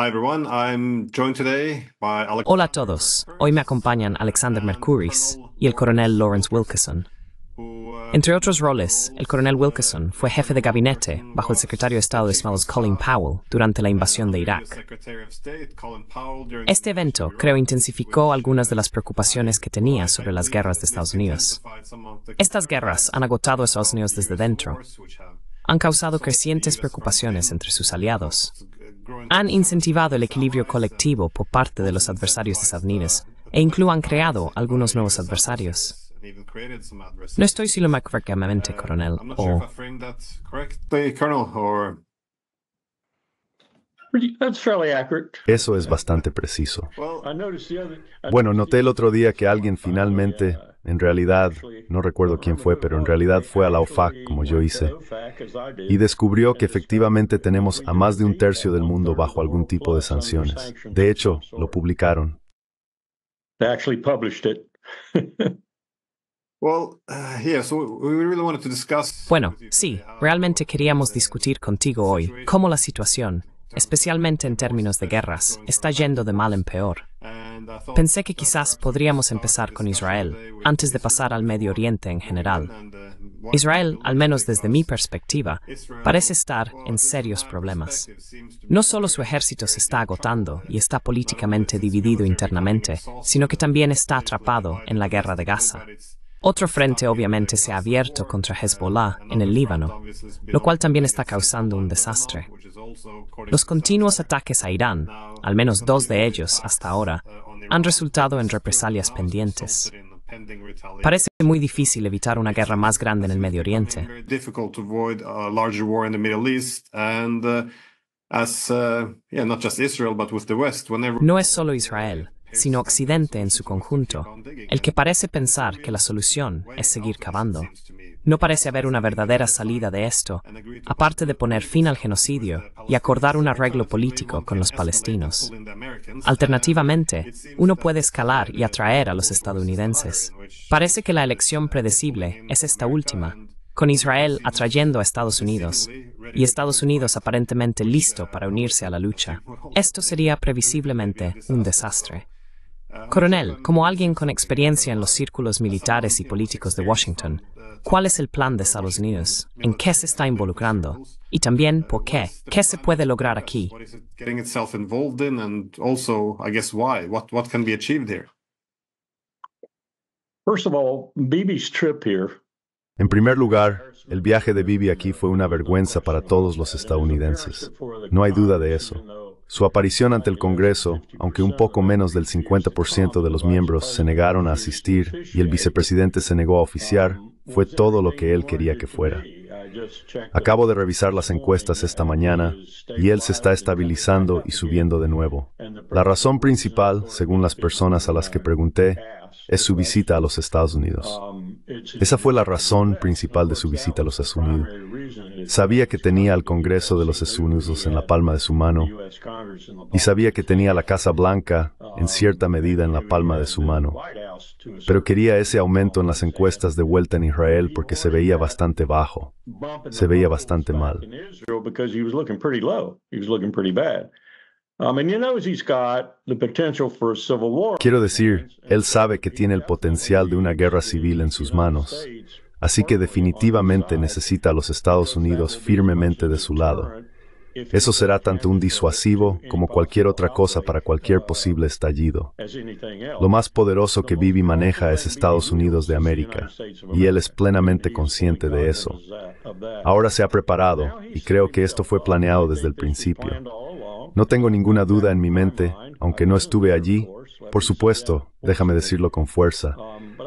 Hola a todos. Hoy me acompañan Alexander Mercuris y el coronel Lawrence Wilkerson. Uh, entre otros roles, el coronel Wilkerson fue jefe de gabinete bajo el secretario de Estado de Estados Colin Powell durante la invasión de Irak. Este evento, creo, intensificó algunas de las preocupaciones que tenía sobre las guerras de Estados Unidos. Estas guerras han agotado a Estados Unidos desde dentro, han causado crecientes preocupaciones entre sus aliados han incentivado el equilibrio colectivo por parte de los adversarios de e incluso han creado algunos nuevos adversarios. No estoy si lo correctamente, coronel, o... Eso es bastante preciso. Bueno, noté el otro día que alguien finalmente, uh, en realidad, no recuerdo quién fue, pero en realidad fue a la OFAC, como yo hice, y descubrió que efectivamente tenemos a más de un tercio del mundo bajo algún tipo de sanciones. De hecho, lo publicaron. Bueno, sí, realmente queríamos discutir contigo hoy cómo la situación especialmente en términos de guerras, está yendo de mal en peor. Pensé que quizás podríamos empezar con Israel, antes de pasar al Medio Oriente en general. Israel, al menos desde mi perspectiva, parece estar en serios problemas. No solo su ejército se está agotando y está políticamente dividido internamente, sino que también está atrapado en la guerra de Gaza. Otro frente obviamente se ha abierto contra Hezbollah en el Líbano, lo cual también está causando un desastre. Los continuos ataques a Irán, al menos dos de ellos hasta ahora, han resultado en represalias pendientes. Parece muy difícil evitar una guerra más grande en el Medio Oriente. Uh, uh, no es solo Israel sino Occidente en su conjunto, el que parece pensar que la solución es seguir cavando. No parece haber una verdadera salida de esto, aparte de poner fin al genocidio y acordar un arreglo político con los palestinos. Alternativamente, uno puede escalar y atraer a los estadounidenses. Parece que la elección predecible es esta última, con Israel atrayendo a Estados Unidos y Estados Unidos aparentemente listo para unirse a la lucha. Esto sería previsiblemente un desastre. Coronel, como alguien con experiencia en los círculos militares y políticos de Washington, ¿cuál es el plan de Estados Unidos? ¿En qué se está involucrando? Y también, ¿por qué? ¿Qué se puede lograr aquí? En primer lugar, el viaje de Bibi aquí fue una vergüenza para todos los estadounidenses. No hay duda de eso. Su aparición ante el Congreso, aunque un poco menos del 50% de los miembros se negaron a asistir y el vicepresidente se negó a oficiar, fue todo lo que él quería que fuera. Acabo de revisar las encuestas esta mañana y él se está estabilizando y subiendo de nuevo. La razón principal, según las personas a las que pregunté, es su visita a los Estados Unidos. Esa fue la razón principal de su visita a los Estados Unidos. Sabía que tenía al Congreso de los Estados Unidos en la palma de su mano y sabía que tenía la Casa Blanca en cierta medida en la palma de su mano. Pero quería ese aumento en las encuestas de vuelta en Israel porque se veía bastante bajo, se veía bastante mal. Quiero decir, él sabe que tiene el potencial de una guerra civil en sus manos, así que definitivamente necesita a los Estados Unidos firmemente de su lado. Eso será tanto un disuasivo como cualquier otra cosa para cualquier posible estallido. Lo más poderoso que Bibi maneja es Estados Unidos de América, y él es plenamente consciente de eso. Ahora se ha preparado, y creo que esto fue planeado desde el principio. No tengo ninguna duda en mi mente, aunque no estuve allí, por supuesto, déjame decirlo con fuerza,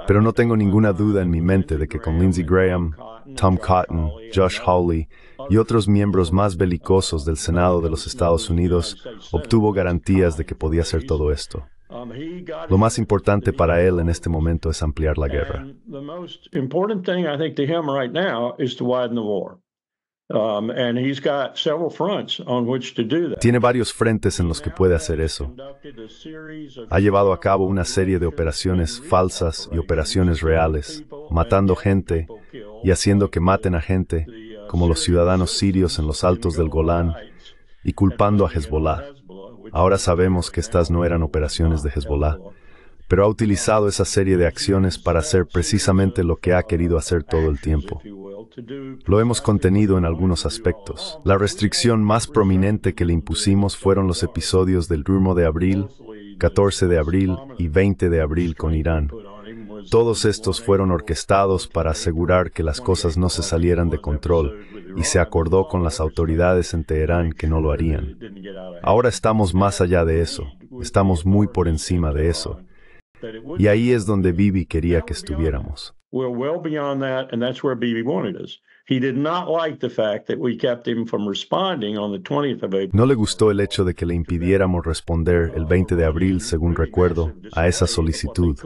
pero no tengo ninguna duda en mi mente de que con Lindsey Graham, Tom Cotton, Josh Hawley y otros miembros más belicosos del Senado de los Estados Unidos, obtuvo garantías de que podía hacer todo esto. Lo más importante para él en este momento es ampliar la guerra. Tiene varios frentes en los que puede hacer eso. Ha llevado a cabo una serie de operaciones falsas y operaciones reales, matando gente y haciendo que maten a gente, como los ciudadanos sirios en los altos del Golán, y culpando a Hezbollah. Ahora sabemos que estas no eran operaciones de Hezbollah, pero ha utilizado esa serie de acciones para hacer precisamente lo que ha querido hacer todo el tiempo. Lo hemos contenido en algunos aspectos. La restricción más prominente que le impusimos fueron los episodios del rumo de abril, 14 de abril y 20 de abril con Irán. Todos estos fueron orquestados para asegurar que las cosas no se salieran de control y se acordó con las autoridades en Teherán que no lo harían. Ahora estamos más allá de eso, estamos muy por encima de eso. Y ahí es donde Bibi quería que estuviéramos. No le gustó el hecho de que le impidiéramos responder el 20 de abril, según recuerdo, a esa solicitud.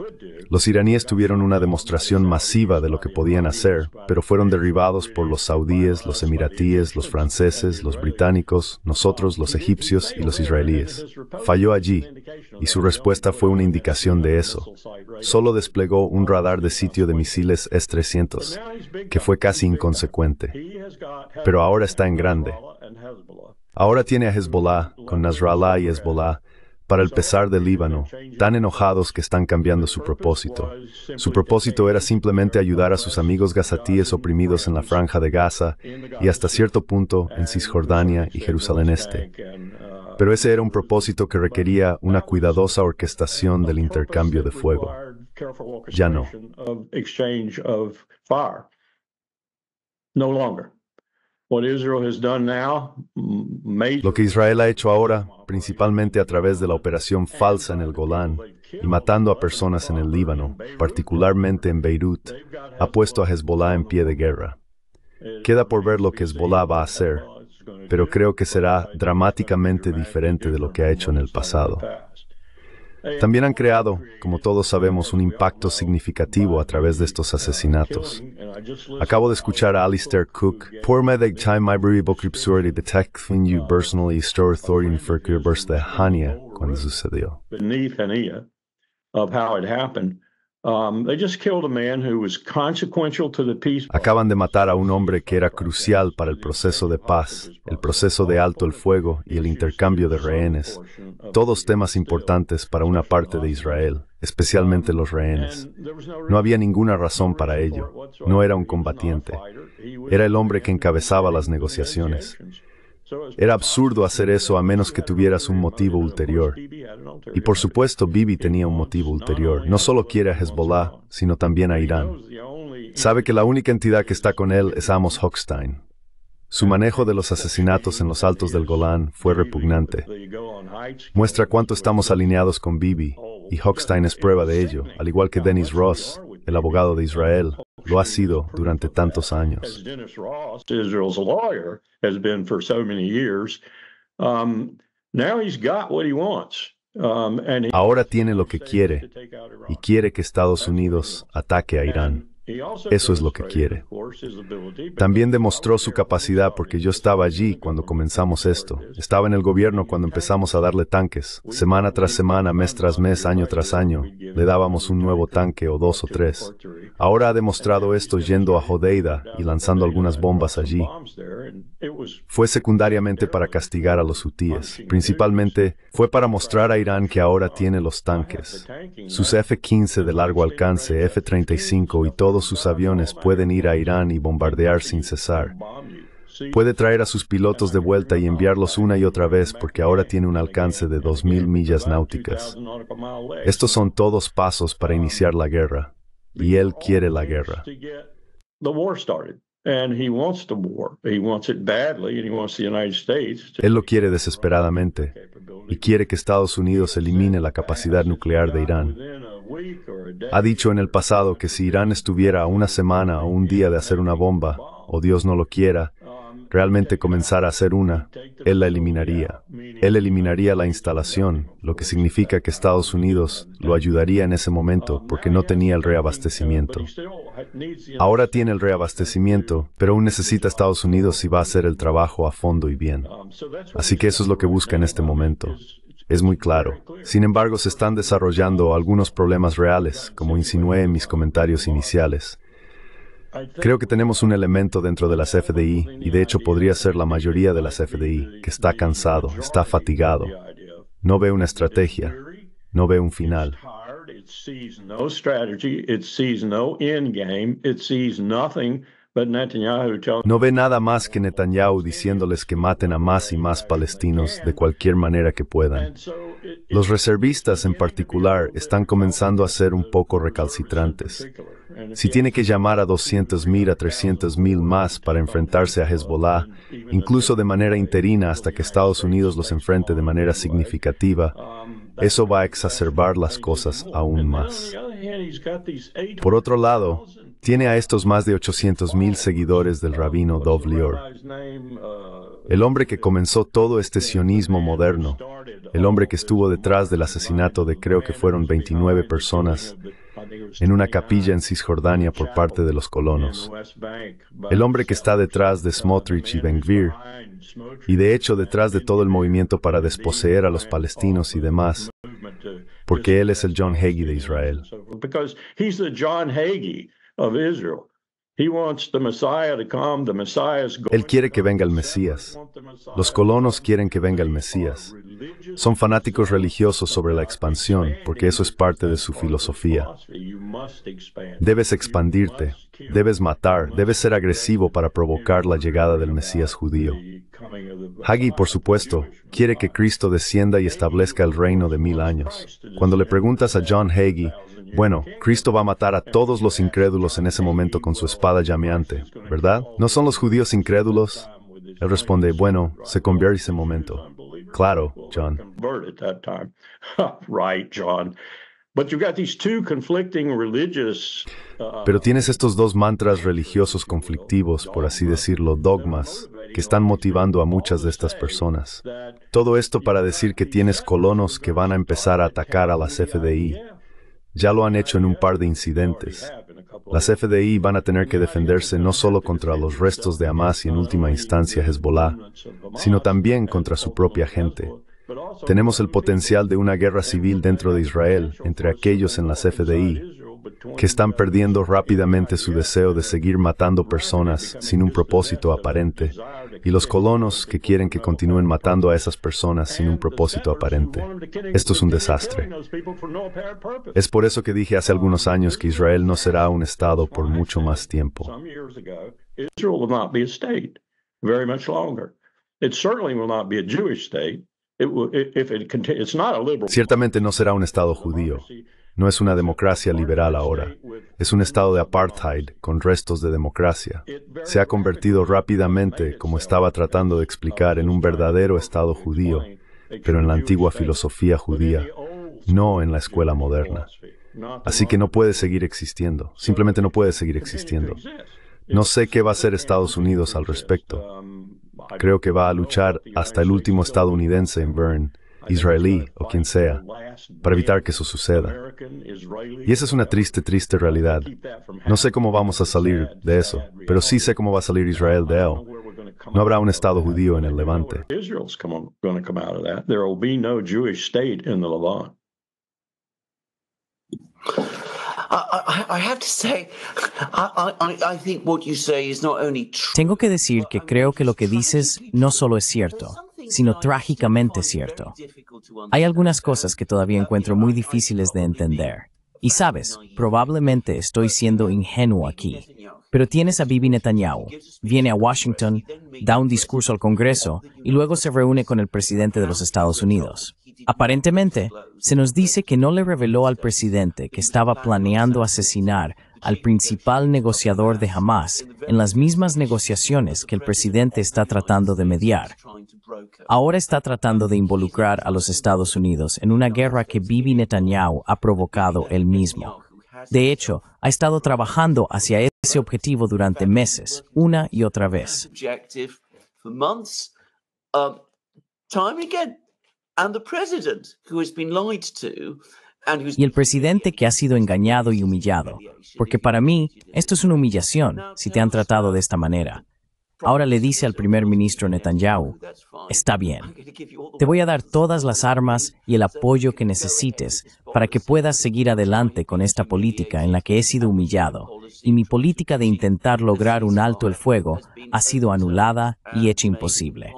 Los iraníes tuvieron una demostración masiva de lo que podían hacer, pero fueron derribados por los saudíes, los emiratíes, los franceses, los británicos, nosotros, los egipcios y los israelíes. Falló allí, y su respuesta fue una indicación de eso. Solo desplegó un radar de sitio de misiles S-300, que fue casi inconsecuente pero ahora está en grande. Ahora tiene a Hezbollah, con Nasrallah y Hezbollah, para el pesar del Líbano, tan enojados que están cambiando su propósito. Su propósito era simplemente ayudar a sus amigos gazatíes oprimidos en la franja de Gaza y hasta cierto punto en Cisjordania y Jerusalén Este. Uh, pero ese era un propósito que requería una cuidadosa orquestación del intercambio de fuego. Ya no no longer. Mm, lo que Israel ha hecho ahora, principalmente a través de la operación falsa en el Golán y matando a personas en el Líbano, particularmente en Beirut, ha puesto a Hezbollah en pie de guerra. Queda por ver lo que Hezbollah va a hacer, pero creo que será dramáticamente diferente de lo que ha hecho en el pasado. También han creado, como todos sabemos, un impacto significativo a través de estos asesinatos. Acabo de escuchar a Alistair Cook, Poor Medic Time Library Bokripsuri de when You Personally Store Thorin for the Hania, cuando sucedió. Of how it happened. Acaban de matar a un hombre que era crucial para el proceso de paz, el proceso de alto el fuego y el intercambio de rehenes, todos temas importantes para una parte de Israel, especialmente los rehenes. No había ninguna razón para ello, no era un combatiente, era el hombre que encabezaba las negociaciones. Era absurdo hacer eso a menos que tuvieras un motivo ulterior. Y por supuesto, Bibi tenía un motivo ulterior. No solo quiere a Hezbollah, sino también a Irán. Sabe que la única entidad que está con él es Amos Hochstein. Su manejo de los asesinatos en los altos del Golán fue repugnante. Muestra cuánto estamos alineados con Bibi, y Hochstein es prueba de ello, al igual que Dennis Ross, el abogado de Israel, lo ha sido durante tantos años. Ahora tiene lo que quiere y quiere que Estados Unidos ataque a Irán. Eso es lo que quiere. También demostró su capacidad porque yo estaba allí cuando comenzamos esto. Estaba en el gobierno cuando empezamos a darle tanques. Semana tras semana, mes tras mes, año tras año, le dábamos un nuevo tanque o dos o tres. Ahora ha demostrado esto yendo a Jodeida y lanzando algunas bombas allí. Fue secundariamente para castigar a los hutíes. Principalmente fue para mostrar a Irán que ahora tiene los tanques. Sus F-15 de largo alcance, F-35 y todo sus aviones pueden ir a Irán y bombardear sin cesar. Puede traer a sus pilotos de vuelta y enviarlos una y otra vez porque ahora tiene un alcance de 2.000 millas náuticas. Estos son todos pasos para iniciar la guerra. Y él quiere la guerra. Él lo quiere desesperadamente y quiere que Estados Unidos elimine la capacidad nuclear de Irán. Ha dicho en el pasado que si Irán estuviera a una semana o un día de hacer una bomba, o Dios no lo quiera, realmente comenzara a hacer una, él la eliminaría. Él eliminaría la instalación, lo que significa que Estados Unidos lo ayudaría en ese momento porque no tenía el reabastecimiento. Ahora tiene el reabastecimiento, pero aún necesita Estados Unidos si va a hacer el trabajo a fondo y bien. Así que eso es lo que busca en este momento es muy claro. Sin embargo, se están desarrollando algunos problemas reales, como insinué en mis comentarios iniciales. Creo que tenemos un elemento dentro de las FDI, y de hecho podría ser la mayoría de las FDI, que está cansado, está fatigado, no ve una estrategia, no ve un final. No ve nada más que Netanyahu diciéndoles que maten a más y más palestinos de cualquier manera que puedan. Los reservistas en particular están comenzando a ser un poco recalcitrantes. Si tiene que llamar a 200.000 a 300.000 más para enfrentarse a Hezbollah, incluso de manera interina hasta que Estados Unidos los enfrente de manera significativa, um, eso va a exacerbar las cosas aún más. Por otro lado, tiene a estos más de 800.000 seguidores del rabino Dov Lior, el hombre que comenzó todo este sionismo moderno, el hombre que estuvo detrás del asesinato de creo que fueron 29 personas en una capilla en Cisjordania por parte de los colonos, el hombre que está detrás de Smotrich y Ben-Gvir, y de hecho detrás de todo el movimiento para desposeer a los palestinos y demás, porque él es el John Hagee de Israel of Israel. Él quiere que venga el Mesías. Los colonos quieren que venga el Mesías. Son fanáticos religiosos sobre la expansión, porque eso es parte de su filosofía. Debes expandirte, debes matar, debes ser agresivo para provocar la llegada del Mesías judío. Hagi, por supuesto, quiere que Cristo descienda y establezca el reino de mil años. Cuando le preguntas a John Hagee bueno, Cristo va a matar a todos los incrédulos en ese momento con su espada llameante, ¿verdad? ¿No son los judíos incrédulos? Él responde, bueno, se convierte ese momento. Claro, John. Pero tienes estos dos mantras religiosos conflictivos, por así decirlo, dogmas, que están motivando a muchas de estas personas. Todo esto para decir que tienes colonos que van a empezar a atacar a las FDI, ya lo han hecho en un par de incidentes. Las FDI van a tener que defenderse no solo contra los restos de Hamas y en última instancia Hezbollah, sino también contra su propia gente. Tenemos el potencial de una guerra civil dentro de Israel entre aquellos en las FDI que están perdiendo rápidamente su deseo de seguir matando personas sin un propósito aparente, y los colonos que quieren que continúen matando a esas personas sin un propósito aparente. Esto es un desastre. Es por eso que dije hace algunos años que Israel no será un Estado por mucho más tiempo. Ciertamente no será un Estado judío. No es una democracia liberal ahora. Es un estado de apartheid con restos de democracia. Se ha convertido rápidamente, como estaba tratando de explicar, en un verdadero estado judío, pero en la antigua filosofía judía, no en la escuela moderna. Así que no puede seguir existiendo. Simplemente no puede seguir existiendo. No sé qué va a hacer Estados Unidos al respecto. Creo que va a luchar hasta el último estadounidense en Bern israelí o quien sea, para evitar que eso suceda. Y esa es una triste, triste realidad. No sé cómo vamos a salir de eso, pero sí sé cómo va a salir Israel de él. No habrá un Estado judío en el Levante. Tengo que decir que creo que lo que dices no solo es cierto, sino trágicamente cierto. Hay algunas cosas que todavía encuentro muy difíciles de entender. Y sabes, probablemente estoy siendo ingenuo aquí. Pero tienes a Bibi Netanyahu, viene a Washington, da un discurso al Congreso y luego se reúne con el presidente de los Estados Unidos. Aparentemente, se nos dice que no le reveló al presidente que estaba planeando asesinar al principal negociador de Hamas en las mismas negociaciones que el presidente está tratando de mediar. Ahora está tratando de involucrar a los Estados Unidos en una guerra que Bibi Netanyahu ha provocado él mismo. De hecho, ha estado trabajando hacia ese objetivo durante meses, una y otra vez y el presidente que ha sido engañado y humillado. Porque para mí, esto es una humillación si te han tratado de esta manera. Ahora le dice al primer ministro Netanyahu, está bien, te voy a dar todas las armas y el apoyo que necesites para que puedas seguir adelante con esta política en la que he sido humillado, y mi política de intentar lograr un alto el fuego ha sido anulada y hecha imposible.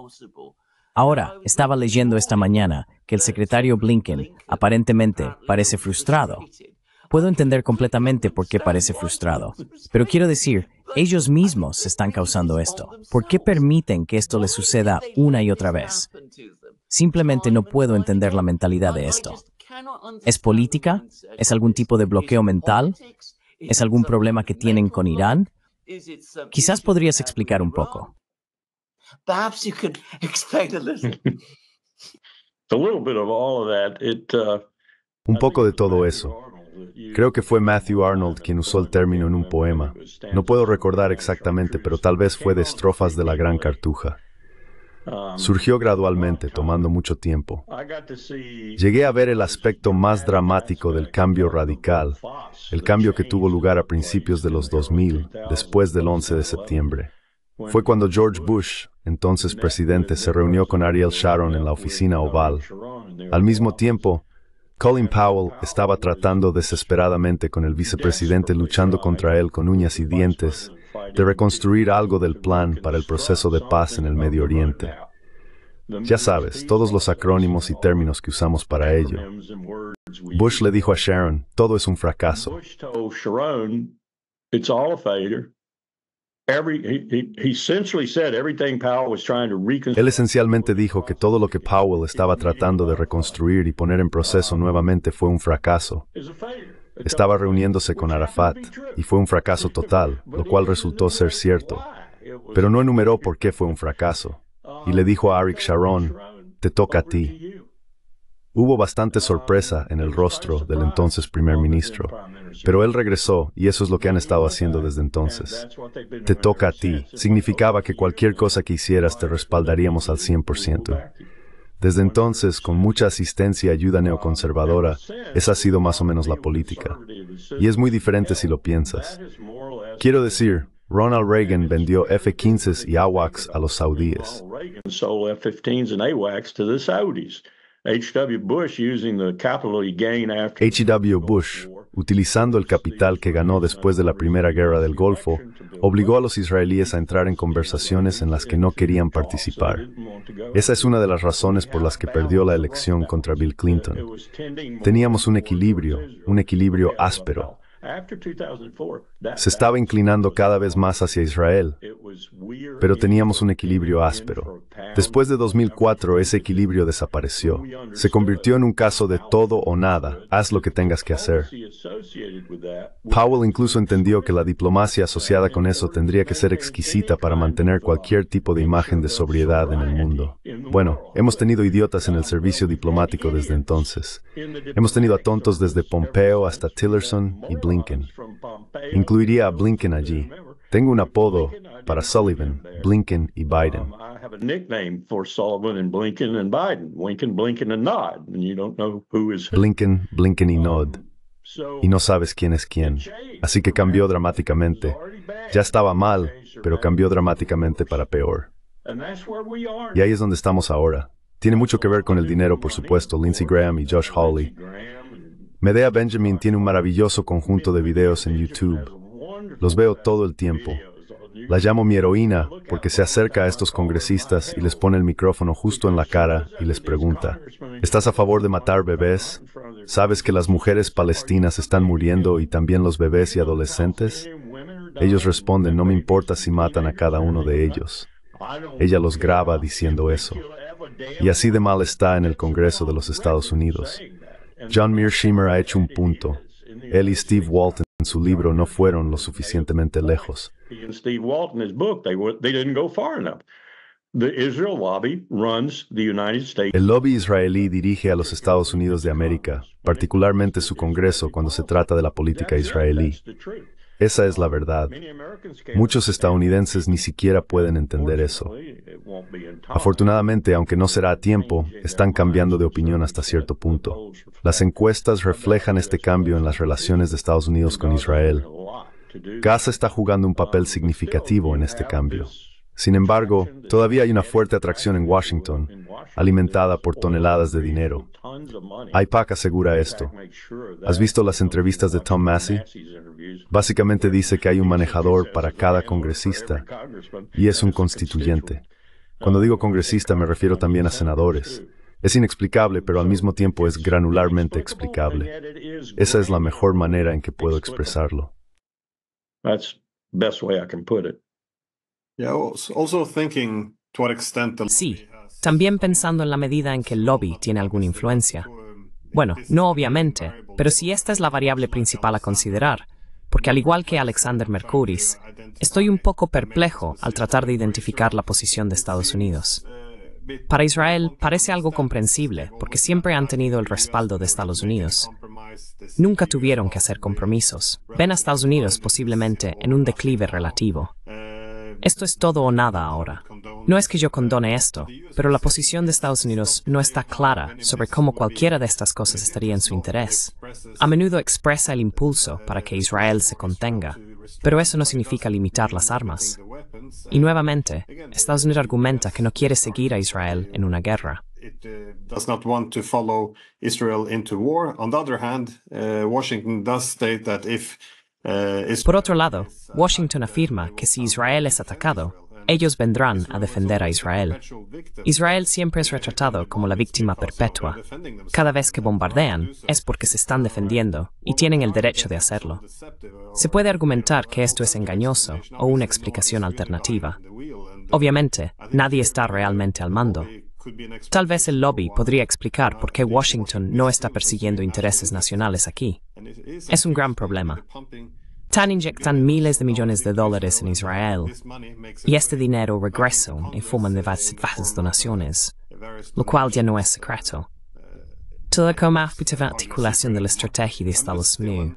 Ahora, estaba leyendo esta mañana que el secretario Blinken aparentemente parece frustrado. Puedo entender completamente por qué parece frustrado, pero quiero decir, ellos mismos están causando esto. ¿Por qué permiten que esto les suceda una y otra vez? Simplemente no puedo entender la mentalidad de esto. ¿Es política? ¿Es algún tipo de bloqueo mental? ¿Es algún problema que tienen con Irán? Quizás podrías explicar un poco. Un poco de todo eso. Uh, Creo que fue Matthew Arnold quien usó el término en un poema. No puedo recordar exactamente, pero tal vez fue de estrofas de la Gran Cartuja. Surgió gradualmente, tomando mucho tiempo. Llegué a ver el aspecto más dramático del cambio radical, el cambio que tuvo lugar a principios de los 2000, después del 11 de septiembre. Fue cuando George Bush, entonces presidente, se reunió con Ariel Sharon en la oficina oval. Al mismo tiempo, Colin Powell estaba tratando desesperadamente con el vicepresidente luchando contra él con uñas y dientes de reconstruir algo del plan para el proceso de paz en el Medio Oriente. Ya sabes, todos los acrónimos y términos que usamos para ello. Bush le dijo a Sharon, todo es un fracaso. Él esencialmente dijo que todo lo que Powell estaba tratando de reconstruir y poner en proceso nuevamente fue un fracaso. Estaba reuniéndose con Arafat y fue un fracaso total, lo cual resultó ser cierto. Pero no enumeró por qué fue un fracaso. Uh-huh. Y le dijo a Arik Sharon, te toca a ti. Hubo bastante sorpresa en el rostro del entonces primer ministro. Pero él regresó y eso es lo que han estado haciendo desde entonces. Te toca a ti. Significaba que cualquier cosa que hicieras te respaldaríamos al 100%. Desde entonces, con mucha asistencia y ayuda neoconservadora, esa ha sido más o menos la política. Y es muy diferente si lo piensas. Quiero decir, Ronald Reagan vendió F-15s y AWACS a los saudíes. H.W. Bush, utilizando el capital que ganó después de la Primera Guerra del Golfo, obligó a los israelíes a entrar en conversaciones en las que no querían participar. Esa es una de las razones por las que perdió la elección contra Bill uh, Clinton. Teníamos un equilibrio, un equilibrio áspero, se estaba inclinando cada vez más hacia Israel, pero teníamos un equilibrio áspero. Después de 2004 ese equilibrio desapareció. Se convirtió en un caso de todo o nada, haz lo que tengas que hacer. Powell incluso entendió que la diplomacia asociada con eso tendría que ser exquisita para mantener cualquier tipo de imagen de sobriedad en el mundo. Bueno, hemos tenido idiotas en el servicio diplomático desde entonces. Hemos tenido a tontos desde Pompeo hasta Tillerson y Blinken. Incluiría a Blinken allí. Tengo un apodo para Sullivan, Blinken y Biden. Blinken, Blinken y um, Nod. Y no sabes quién es quién. Así que cambió dramáticamente. Ya estaba mal, pero cambió dramáticamente para peor. Y ahí es donde estamos ahora. Tiene mucho que ver con el dinero, por supuesto, Lindsey Graham y Josh Hawley. Medea Benjamin tiene un maravilloso conjunto de videos en YouTube. Los veo todo el tiempo. La llamo mi heroína porque se acerca a estos congresistas y les pone el micrófono justo en la cara y les pregunta, ¿estás a favor de matar bebés? ¿Sabes que las mujeres palestinas están muriendo y también los bebés y adolescentes? Ellos responden, no me importa si matan a cada uno de ellos. Ella los graba diciendo eso. Y así de mal está en el Congreso de los Estados Unidos. John Mearsheimer ha hecho un punto. Él y Steve Walton en su libro no fueron lo suficientemente lejos. El lobby israelí dirige a los Estados Unidos de América, particularmente su Congreso cuando se trata de la política israelí. Esa es la verdad. Muchos estadounidenses ni siquiera pueden entender eso. Afortunadamente, aunque no será a tiempo, están cambiando de opinión hasta cierto punto. Las encuestas reflejan este cambio en las relaciones de Estados Unidos con Israel. Gaza está jugando un papel significativo en este cambio. Sin embargo, todavía hay una fuerte atracción en Washington, alimentada por toneladas de dinero. IPAC asegura esto. ¿Has visto las entrevistas de Tom Massey? Básicamente dice que hay un manejador para cada congresista y es un constituyente. Cuando digo congresista me refiero también a senadores. Es inexplicable, pero al mismo tiempo es granularmente explicable. Esa es la mejor manera en que puedo expresarlo. Sí, también pensando en la medida en que el lobby tiene alguna influencia. Bueno, no obviamente, pero si esta es la variable principal a considerar, porque al igual que Alexander Mercuris, estoy un poco perplejo al tratar de identificar la posición de Estados Unidos. Para Israel parece algo comprensible, porque siempre han tenido el respaldo de Estados Unidos. Nunca tuvieron que hacer compromisos. Ven a Estados Unidos posiblemente en un declive relativo. Esto es todo o nada ahora. No es que yo condone esto, pero la posición de Estados Unidos no está clara sobre cómo cualquiera de estas cosas estaría en su interés. A menudo expresa el impulso para que Israel se contenga, pero eso no significa limitar las armas. Y nuevamente, Estados Unidos argumenta que no quiere seguir a Israel en una guerra. Israel On the other hand, eh, Washington does state that eh, Por otro lado, Washington afirma que si Israel es atacado, ellos vendrán a defender a Israel. Israel siempre es retratado como la víctima perpetua. Cada vez que bombardean es porque se están defendiendo y tienen el derecho de hacerlo. Se puede argumentar que esto es engañoso o una explicación alternativa. Obviamente, nadie está realmente al mando, Tal vez el lobby podría explicar por qué Washington no está persiguiendo intereses nacionales aquí. Es un gran problema. Tan inyectan miles de millones de dólares en Israel y este dinero regresa en forma de varias donaciones, lo cual ya no es secreto. articulación de la estrategia de Estados Unidos.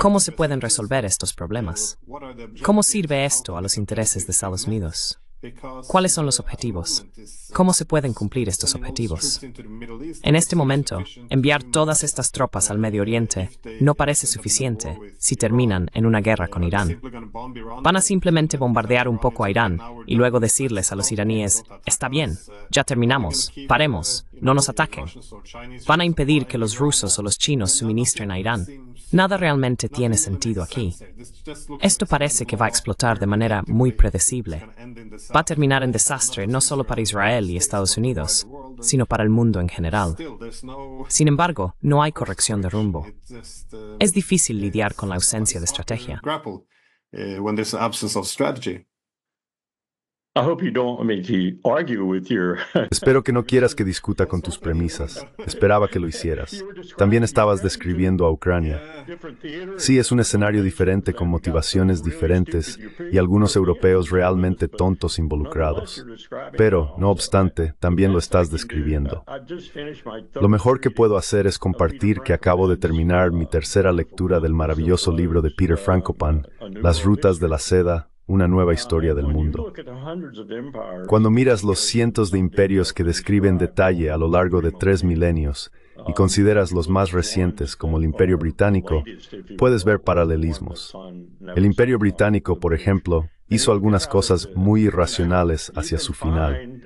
¿Cómo se pueden resolver estos problemas? ¿Cómo sirve esto a los intereses de Estados Unidos? ¿Cuáles son los objetivos? ¿Cómo se pueden cumplir estos objetivos? En este momento, enviar todas estas tropas al Medio Oriente no parece suficiente si terminan en una guerra con Irán. Van a simplemente bombardear un poco a Irán y luego decirles a los iraníes, está bien, uh, ya terminamos, paremos, no nos ataquen. Van a impedir que los rusos o los chinos suministren a Irán. Nada realmente tiene sentido aquí. Esto parece que va a explotar de manera muy predecible. Va a terminar en desastre no solo para Israel y Estados Unidos, sino para el mundo en general. Sin embargo, no hay corrección de rumbo. Es difícil lidiar con la ausencia de estrategia. Espero que no quieras que discuta con tus premisas. Esperaba que lo hicieras. También estabas describiendo a Ucrania. Sí, es un escenario diferente con motivaciones diferentes y algunos europeos realmente tontos involucrados. Pero, no obstante, también lo estás describiendo. Lo mejor que puedo hacer es compartir que acabo de terminar mi tercera lectura del maravilloso libro de Peter Frankopan, Las Rutas de la Seda una nueva historia del mundo. Cuando miras los cientos de imperios que describen detalle a lo largo de tres milenios y consideras los más recientes como el Imperio Británico, puedes ver paralelismos. El Imperio Británico, por ejemplo, hizo algunas cosas muy irracionales hacia su final.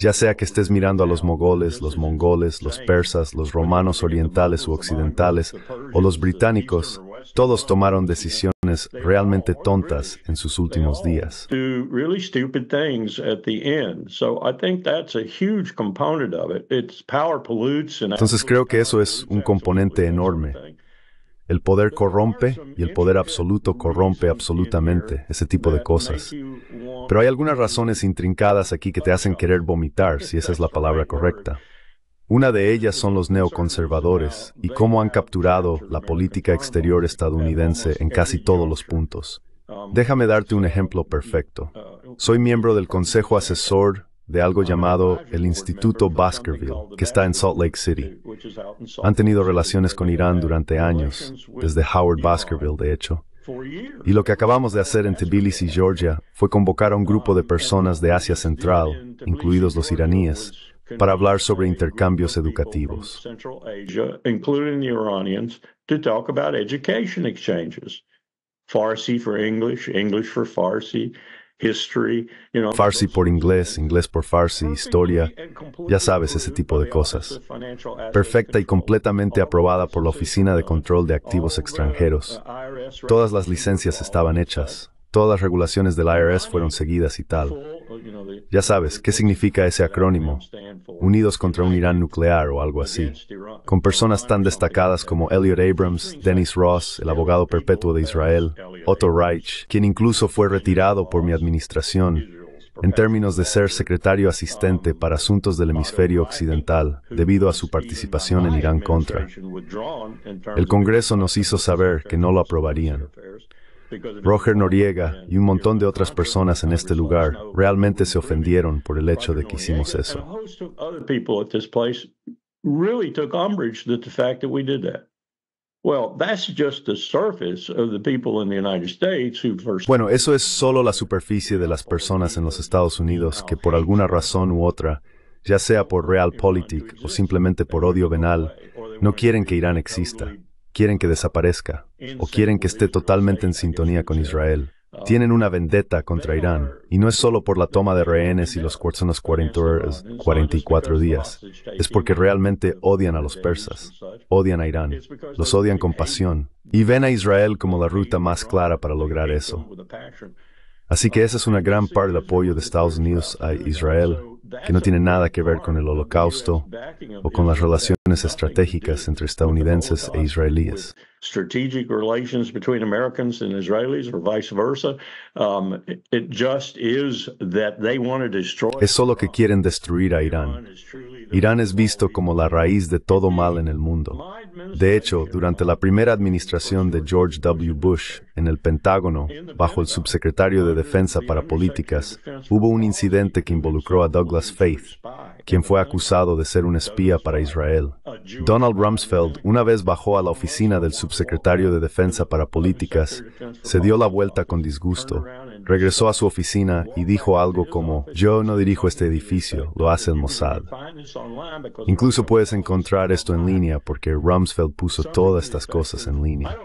Ya sea que estés mirando a los mogoles, los mongoles, los persas, los romanos orientales u occidentales o los británicos, todos tomaron decisiones realmente tontas en sus últimos días. Entonces creo que eso es un componente enorme. El poder corrompe y el poder absoluto corrompe absolutamente ese tipo de cosas. Pero hay algunas razones intrincadas aquí que te hacen querer vomitar, si esa es la palabra correcta. Una de ellas son los neoconservadores y cómo han capturado la política exterior estadounidense en casi todos los puntos. Déjame darte un ejemplo perfecto. Soy miembro del Consejo Asesor de algo llamado el Instituto Baskerville, que está en Salt Lake City. Han tenido relaciones con Irán durante años, desde Howard Baskerville, de hecho. Y lo que acabamos de hacer en Tbilisi, Georgia, fue convocar a un grupo de personas de Asia Central, incluidos los iraníes, para hablar sobre intercambios educativos. Farsi por inglés, inglés por Farsi, historia, ya sabes ese tipo de cosas. Perfecta y completamente aprobada por la Oficina de Control de Activos Extranjeros. Uh, Todas las licencias estaban hechas. Todas las regulaciones del IRS fueron seguidas y tal. Ya sabes, ¿qué significa ese acrónimo? Unidos contra un Irán nuclear o algo así. Con personas tan destacadas como Elliot Abrams, Dennis Ross, el abogado perpetuo de Israel, Otto Reich, quien incluso fue retirado por mi administración, en términos de ser secretario asistente para asuntos del hemisferio occidental debido a su participación en Irán contra. El Congreso nos hizo saber que no lo aprobarían. Roger Noriega y un montón de otras personas en este lugar realmente se ofendieron por el hecho de que hicimos eso. Bueno, eso es solo la superficie de las personas en los Estados Unidos que por alguna razón u otra, ya sea por realpolitik o simplemente por odio venal, no quieren que Irán exista quieren que desaparezca o quieren que esté totalmente en sintonía con Israel. Tienen una vendetta contra Irán, y no es solo por la toma de rehenes y los en los 44 días, es porque realmente odian a los persas, odian a Irán, los odian con pasión, y ven a Israel como la ruta más clara para lograr eso. Así que esa es una gran parte del apoyo de Estados Unidos a Israel, que no tiene nada que ver con el holocausto o con las relaciones estratégicas entre estadounidenses e israelíes. Es solo que quieren destruir a Irán. Irán es visto como la raíz de todo mal en el mundo. De hecho, durante la primera administración de George W. Bush en el Pentágono, bajo el subsecretario de Defensa para Políticas, hubo un incidente que involucró a Douglas Faith, quien fue acusado de ser un espía para Israel. Donald Rumsfeld una vez bajó a la oficina del subsecretario de Defensa para Políticas, se dio la vuelta con disgusto, regresó a su oficina y dijo algo como, yo no dirijo este edificio, lo hace el Mossad. Incluso puedes encontrar esto en línea porque Rumsfeld puso todas estas cosas en línea.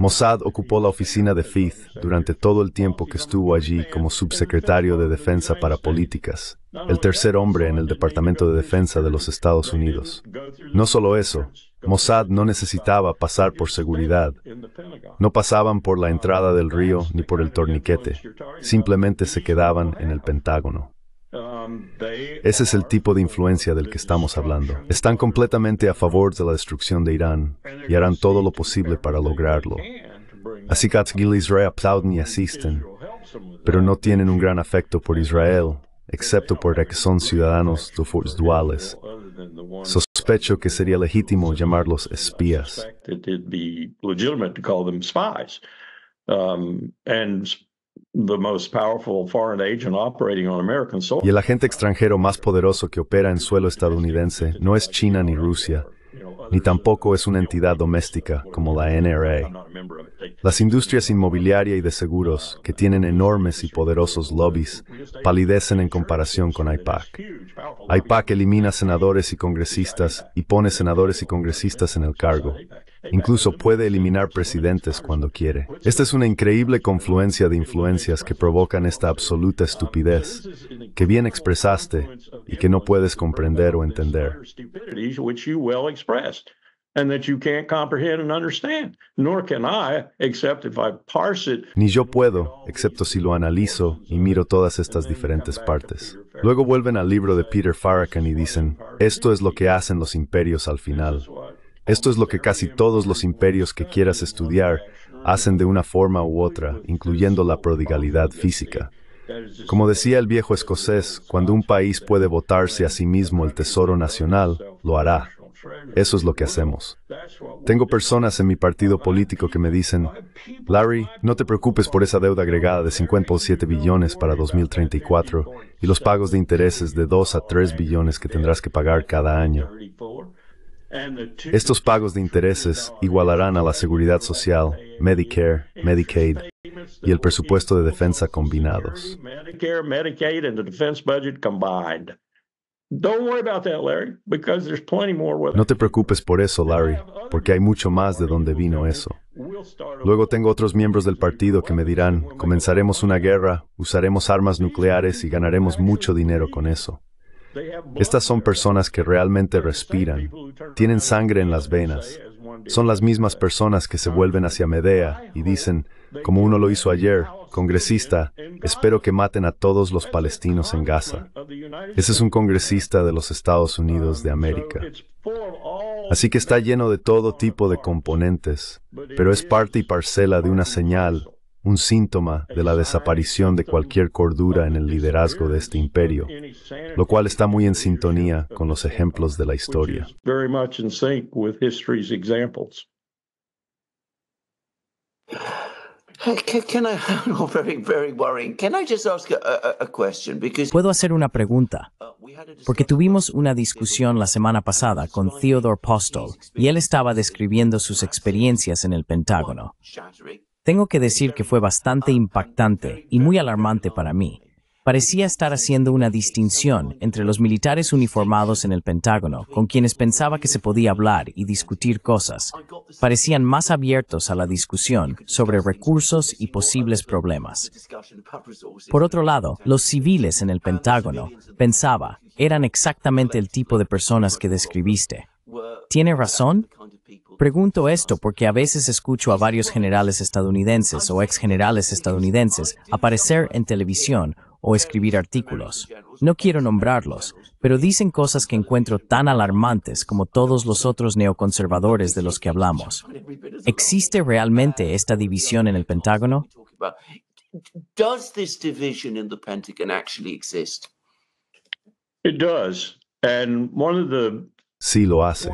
Mossad ocupó la oficina de fife durante todo el tiempo que estuvo allí como subsecretario de Defensa para Políticas, el tercer hombre en el Departamento de Defensa de los Estados Unidos. No solo eso, Mossad no necesitaba pasar por seguridad. No pasaban por la entrada del río ni por el torniquete, simplemente se quedaban en el Pentágono. Ese es el tipo de influencia del que estamos hablando. Están completamente a favor de la destrucción de Irán y harán todo lo posible para lograrlo. Así que y Israel aplauden y asisten, pero no tienen un gran afecto por Israel, excepto porque son ciudadanos duales. Sospecho que sería legítimo llamarlos espías. Y el agente extranjero más poderoso que opera en suelo estadounidense no es China ni Rusia, ni tampoco es una entidad doméstica como la NRA. Las industrias inmobiliaria y de seguros, que tienen enormes y poderosos lobbies, palidecen en comparación con IPAC. IPAC elimina senadores y congresistas y pone senadores y congresistas en el cargo. Incluso puede eliminar presidentes cuando quiere. Esta es una increíble confluencia de influencias que provocan esta absoluta estupidez, que bien expresaste y que no puedes comprender o entender. Ni yo puedo, excepto si lo analizo y miro todas estas diferentes partes. Luego vuelven al libro de Peter Farrakhan y dicen, esto es lo que hacen los imperios al final. Esto es lo que casi todos los imperios que quieras estudiar hacen de una forma u otra, incluyendo la prodigalidad física. Como decía el viejo escocés, cuando un país puede votarse a sí mismo el tesoro nacional, lo hará. Eso es lo que hacemos. Tengo personas en mi partido político que me dicen, Larry, no te preocupes por esa deuda agregada de 5.7 billones para 2034 y los pagos de intereses de 2 a 3 billones que tendrás que pagar cada año. Estos pagos de intereses igualarán a la seguridad social, Medicare, Medicaid y el presupuesto de defensa combinados. No te preocupes por eso, Larry, porque hay mucho más de donde vino eso. Luego tengo otros miembros del partido que me dirán, comenzaremos una guerra, usaremos armas nucleares y ganaremos mucho dinero con eso. Estas son personas que realmente respiran, tienen sangre en las venas. Son las mismas personas que se vuelven hacia Medea y dicen, como uno lo hizo ayer, congresista, espero que maten a todos los palestinos en Gaza. Ese es un congresista de los Estados Unidos de América. Así que está lleno de todo tipo de componentes, pero es parte y parcela de una señal un síntoma de la desaparición de cualquier cordura en el liderazgo de este imperio, lo cual está muy en sintonía con los ejemplos de la historia. Puedo hacer una pregunta, porque tuvimos una discusión la semana pasada con Theodore Postol y él estaba describiendo sus experiencias en el Pentágono. Tengo que decir que fue bastante impactante y muy alarmante para mí. Parecía estar haciendo una distinción entre los militares uniformados en el Pentágono, con quienes pensaba que se podía hablar y discutir cosas. Parecían más abiertos a la discusión sobre recursos y posibles problemas. Por otro lado, los civiles en el Pentágono, pensaba, eran exactamente el tipo de personas que describiste. ¿Tiene razón? Pregunto esto porque a veces escucho a varios generales estadounidenses o ex generales estadounidenses aparecer en televisión o escribir artículos. No quiero nombrarlos, pero dicen cosas que encuentro tan alarmantes como todos los otros neoconservadores de los que hablamos. ¿Existe realmente esta división en el Pentágono? Does this division in the Pentagon sí lo hace.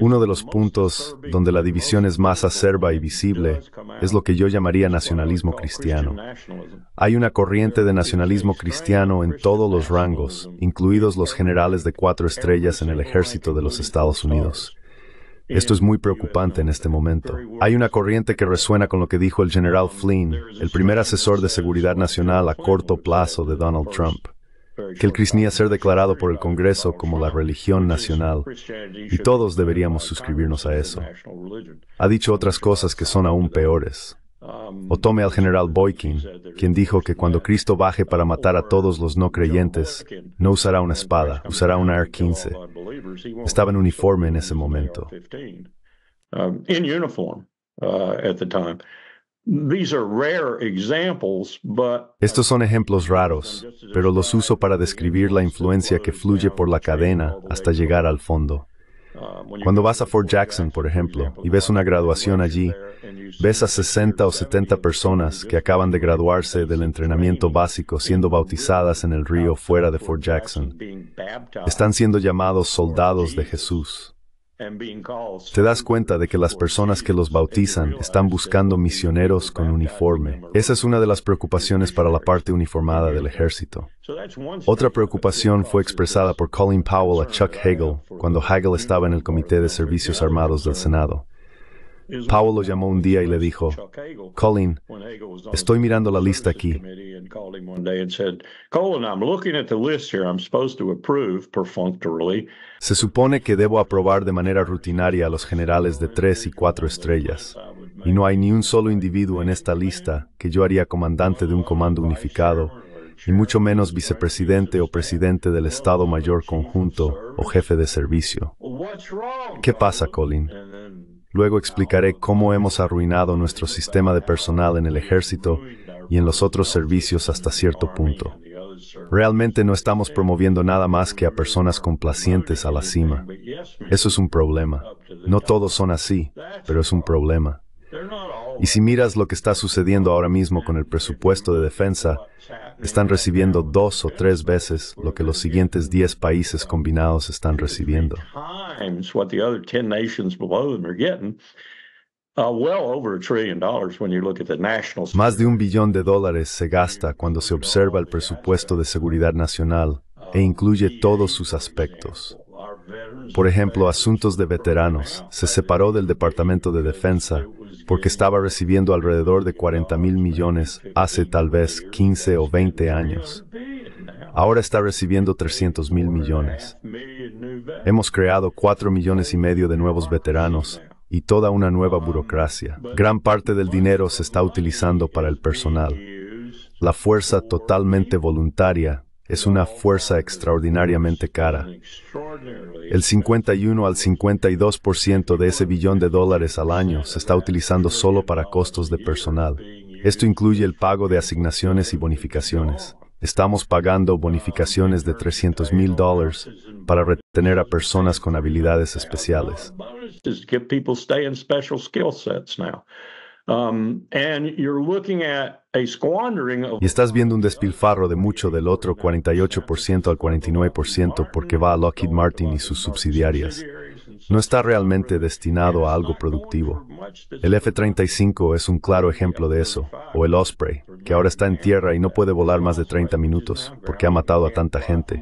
Uno de los puntos donde la división es más acerba y visible es lo que yo llamaría nacionalismo cristiano. Hay una corriente de nacionalismo cristiano en todos los rangos, incluidos los generales de cuatro estrellas en el ejército de los Estados Unidos. Esto es muy preocupante en este momento. Hay una corriente que resuena con lo que dijo el general Flynn, el primer asesor de seguridad nacional a corto plazo de Donald Trump que el cristianismo ser declarado por el Congreso como la religión nacional y todos deberíamos suscribirnos a eso. Ha dicho otras cosas que son aún peores. O tome al general Boykin, quien dijo que cuando Cristo baje para matar a todos los no creyentes, no usará una espada, usará un AR-15. Estaba en uniforme en ese momento. Uh, estos son ejemplos raros, pero los uso para describir la influencia que fluye por la cadena hasta llegar al fondo. Cuando vas a Fort Jackson, por ejemplo, y ves una graduación allí, ves a 60 o 70 personas que acaban de graduarse del entrenamiento básico siendo bautizadas en el río fuera de Fort Jackson. Están siendo llamados soldados de Jesús. Te das cuenta de que las personas que los bautizan están buscando misioneros con uniforme. Esa es una de las preocupaciones para la parte uniformada del ejército. Otra preocupación fue expresada por Colin Powell a Chuck Hagel cuando Hagel estaba en el Comité de Servicios Armados del Senado. Powell lo llamó un día y le dijo, Colin, estoy mirando la lista aquí. Se supone que debo aprobar de manera rutinaria a los generales de tres y cuatro estrellas, y no hay ni un solo individuo en esta lista que yo haría comandante de un comando unificado y mucho menos vicepresidente o presidente del Estado Mayor Conjunto o jefe de servicio. ¿Qué pasa, Colin? Luego explicaré cómo hemos arruinado nuestro sistema de personal en el ejército y en los otros servicios hasta cierto punto. Realmente no estamos promoviendo nada más que a personas complacientes a la cima. Eso es un problema. No todos son así, pero es un problema. Y si miras lo que está sucediendo ahora mismo con el presupuesto de defensa, están recibiendo dos o tres veces lo que los siguientes 10 países combinados están recibiendo. Uh, Más de un billón de dólares se gasta cuando se observa el presupuesto de seguridad nacional e incluye todos sus aspectos. Por ejemplo, asuntos de veteranos se separó del Departamento de Defensa porque estaba recibiendo alrededor de 40 mil millones hace tal vez 15 o 20 años. Ahora está recibiendo 300 mil millones. Hemos creado 4 millones y medio de nuevos veteranos y toda una nueva burocracia. Gran parte del dinero se está utilizando para el personal. La fuerza totalmente voluntaria es una fuerza extraordinariamente cara. El 51 al 52% de ese billón de dólares al año se está utilizando solo para costos de personal. Esto incluye el pago de asignaciones y bonificaciones. Estamos pagando bonificaciones de 300 mil dólares para retener a personas con habilidades especiales. Um, y estás viendo un despilfarro de mucho del otro 48% al 49% porque va a Lockheed Martin y sus subsidiarias. No está realmente destinado a algo productivo. El F-35 es un claro ejemplo de eso, o el Osprey, que ahora está en tierra y no puede volar más de 30 minutos porque ha matado a tanta gente.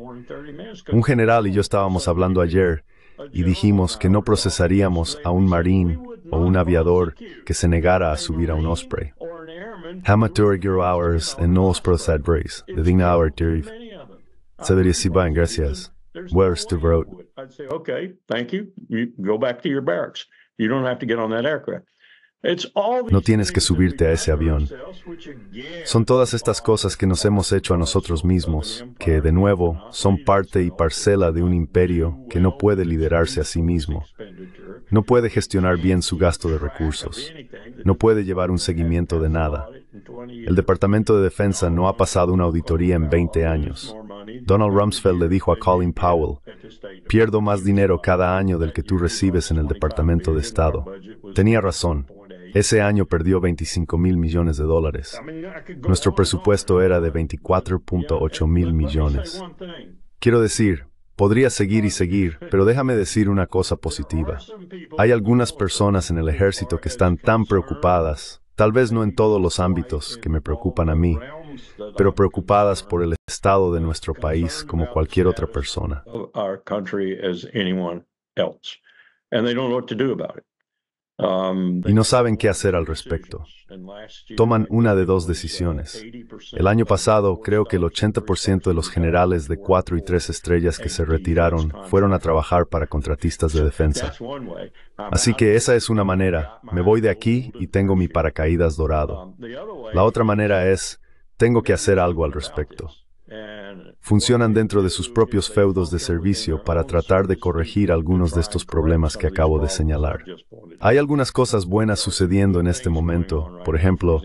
Un general y yo estábamos hablando ayer y dijimos que no procesaríamos a un marín o un aviador que se negara a subir a un Osprey. Hamatörger hours en North Prosad Brace, the Dina Hour Tariff. Severissiban, gracias. Where's the road? I'd say, okay, thank you. You go back to your barracks. You don't have to get on that aircraft. No tienes que subirte a ese avión. Son todas estas cosas que nos hemos hecho a nosotros mismos, que de nuevo son parte y parcela de un imperio que no puede liderarse a sí mismo, no puede gestionar bien su gasto de recursos, no puede llevar un seguimiento de nada. El Departamento de Defensa no ha pasado una auditoría en 20 años. Donald Rumsfeld le dijo a Colin Powell, pierdo más dinero cada año del que tú recibes en el Departamento de Estado. Tenía razón. Ese año perdió 25 mil millones de dólares. Nuestro presupuesto era de 24.8 mil millones. Quiero decir, podría seguir y seguir, pero déjame decir una cosa positiva. Hay algunas personas en el ejército que están tan preocupadas, tal vez no en todos los ámbitos que me preocupan a mí, pero preocupadas por el estado de nuestro país como cualquier otra persona. Um, y no saben qué hacer al respecto. Toman una de dos decisiones. El año pasado, creo que el 80% de los generales de cuatro y tres estrellas que se retiraron fueron a trabajar para contratistas de defensa. Así que esa es una manera. Me voy de aquí y tengo mi paracaídas dorado. Um, La otra manera es, tengo que hacer algo al respecto funcionan dentro de sus propios feudos de servicio para tratar de corregir algunos de estos problemas que acabo de señalar. Hay algunas cosas buenas sucediendo en este momento, por ejemplo,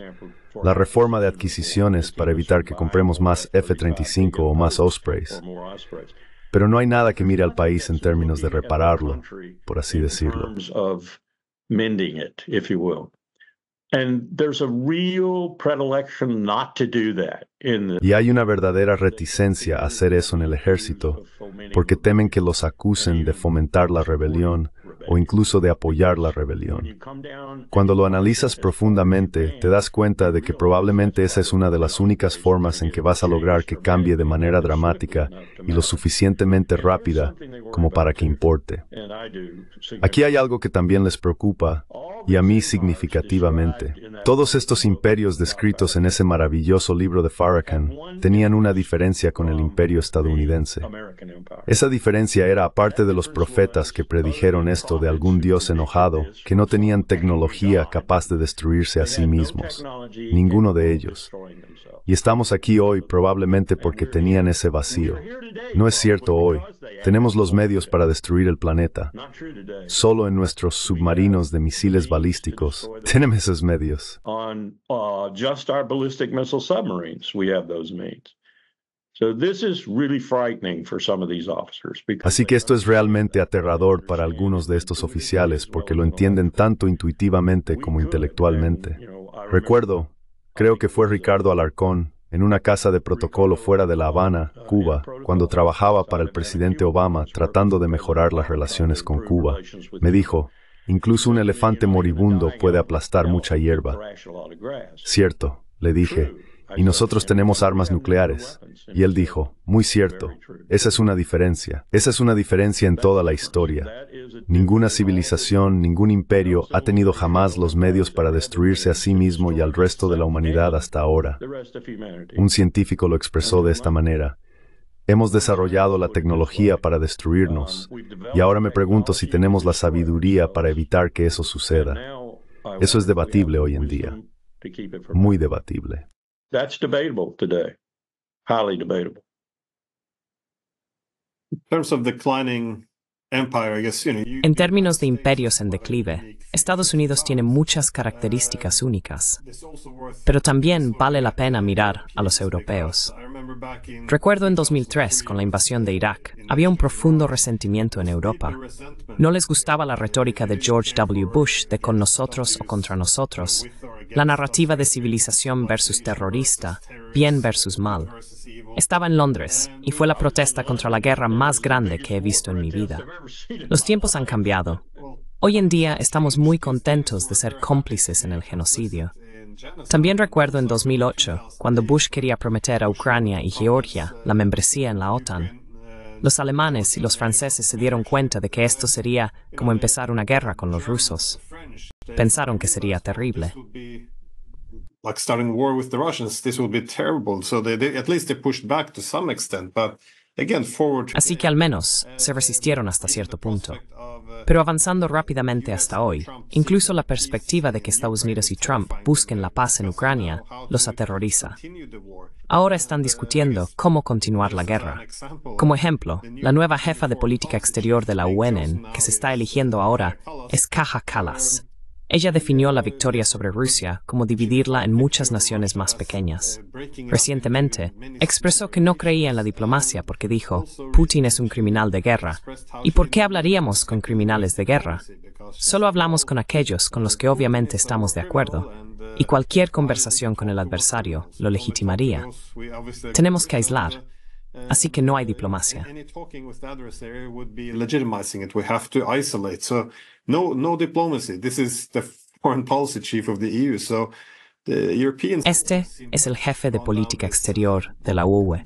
la reforma de adquisiciones para evitar que compremos más F-35 o más Ospreys. Pero no hay nada que mire al país en términos de repararlo, por así decirlo. Y hay una verdadera reticencia a hacer eso en el ejército, porque temen que los acusen de fomentar la rebelión o incluso de apoyar la rebelión. Cuando lo analizas profundamente, te das cuenta de que probablemente esa es una de las únicas formas en que vas a lograr que cambie de manera dramática y lo suficientemente rápida como para que importe. Aquí hay algo que también les preocupa, y a mí significativamente. Todos estos imperios descritos en ese maravilloso libro de Farrakhan tenían una diferencia con el imperio estadounidense. Esa diferencia era aparte de los profetas que predijeron esto de algún Dios enojado que no tenían tecnología capaz de destruirse a sí mismos, ninguno de ellos. Y estamos aquí hoy probablemente porque tenían ese vacío. No es cierto hoy. Tenemos los medios para destruir el planeta. Solo en nuestros submarinos de misiles balísticos tenemos esos medios. Uh, Así que esto es realmente aterrador para algunos de estos oficiales porque lo entienden tanto intuitivamente como intelectualmente. Recuerdo, creo que fue Ricardo Alarcón, en una casa de protocolo fuera de La Habana, Cuba, cuando trabajaba para el presidente Obama tratando de mejorar las relaciones con Cuba. Me dijo, incluso un elefante moribundo puede aplastar mucha hierba. Cierto, le dije, y nosotros tenemos armas nucleares. Y él dijo, muy cierto, esa es una diferencia, esa es una diferencia en toda la historia. Ninguna civilización, ningún imperio ha tenido jamás los medios para destruirse a sí mismo y al resto de la humanidad hasta ahora. Un científico lo expresó de esta manera. Hemos desarrollado la tecnología para destruirnos y ahora me pregunto si tenemos la sabiduría para evitar que eso suceda. Eso es debatible hoy en día. Muy debatible. That's debatable today, highly debatable. In terms of declining términos de imperios en declive, Estados Unidos tiene muchas características únicas, pero también vale la pena mirar a los europeos. Recuerdo en 2003, con la invasión de Irak, había un profundo resentimiento en Europa. No les gustaba la retórica de George W. Bush de con nosotros o contra nosotros, la narrativa de civilización versus terrorista, bien versus mal. Estaba en Londres y fue la protesta contra la guerra más grande que he visto en mi vida. Los tiempos han cambiado Hoy en día estamos muy contentos de ser cómplices en el genocidio. También recuerdo en 2008, cuando Bush quería prometer a Ucrania y Georgia la membresía en la OTAN. Los alemanes y los franceses se dieron cuenta de que esto sería como empezar una guerra con los rusos. Pensaron que sería terrible. Así que al menos se resistieron hasta cierto punto pero avanzando rápidamente hasta hoy, incluso la perspectiva de que Estados Unidos y Trump busquen la paz en Ucrania los aterroriza. Ahora están discutiendo cómo continuar la guerra. Como ejemplo, la nueva jefa de política exterior de la UNN, que se está eligiendo ahora, es Caja Kallas, ella definió la victoria sobre Rusia como dividirla en muchas naciones más pequeñas. Recientemente, expresó que no creía en la diplomacia porque dijo, Putin es un criminal de guerra. ¿Y por qué hablaríamos con criminales de guerra? Solo hablamos con aquellos con los que obviamente estamos de acuerdo, y cualquier conversación con el adversario lo legitimaría. Tenemos que aislar, así que no hay diplomacia would be legitimizing it we have to isolate so no no diplomacy this is the foreign policy chief of the eu so este es el jefe de política exterior de la UE.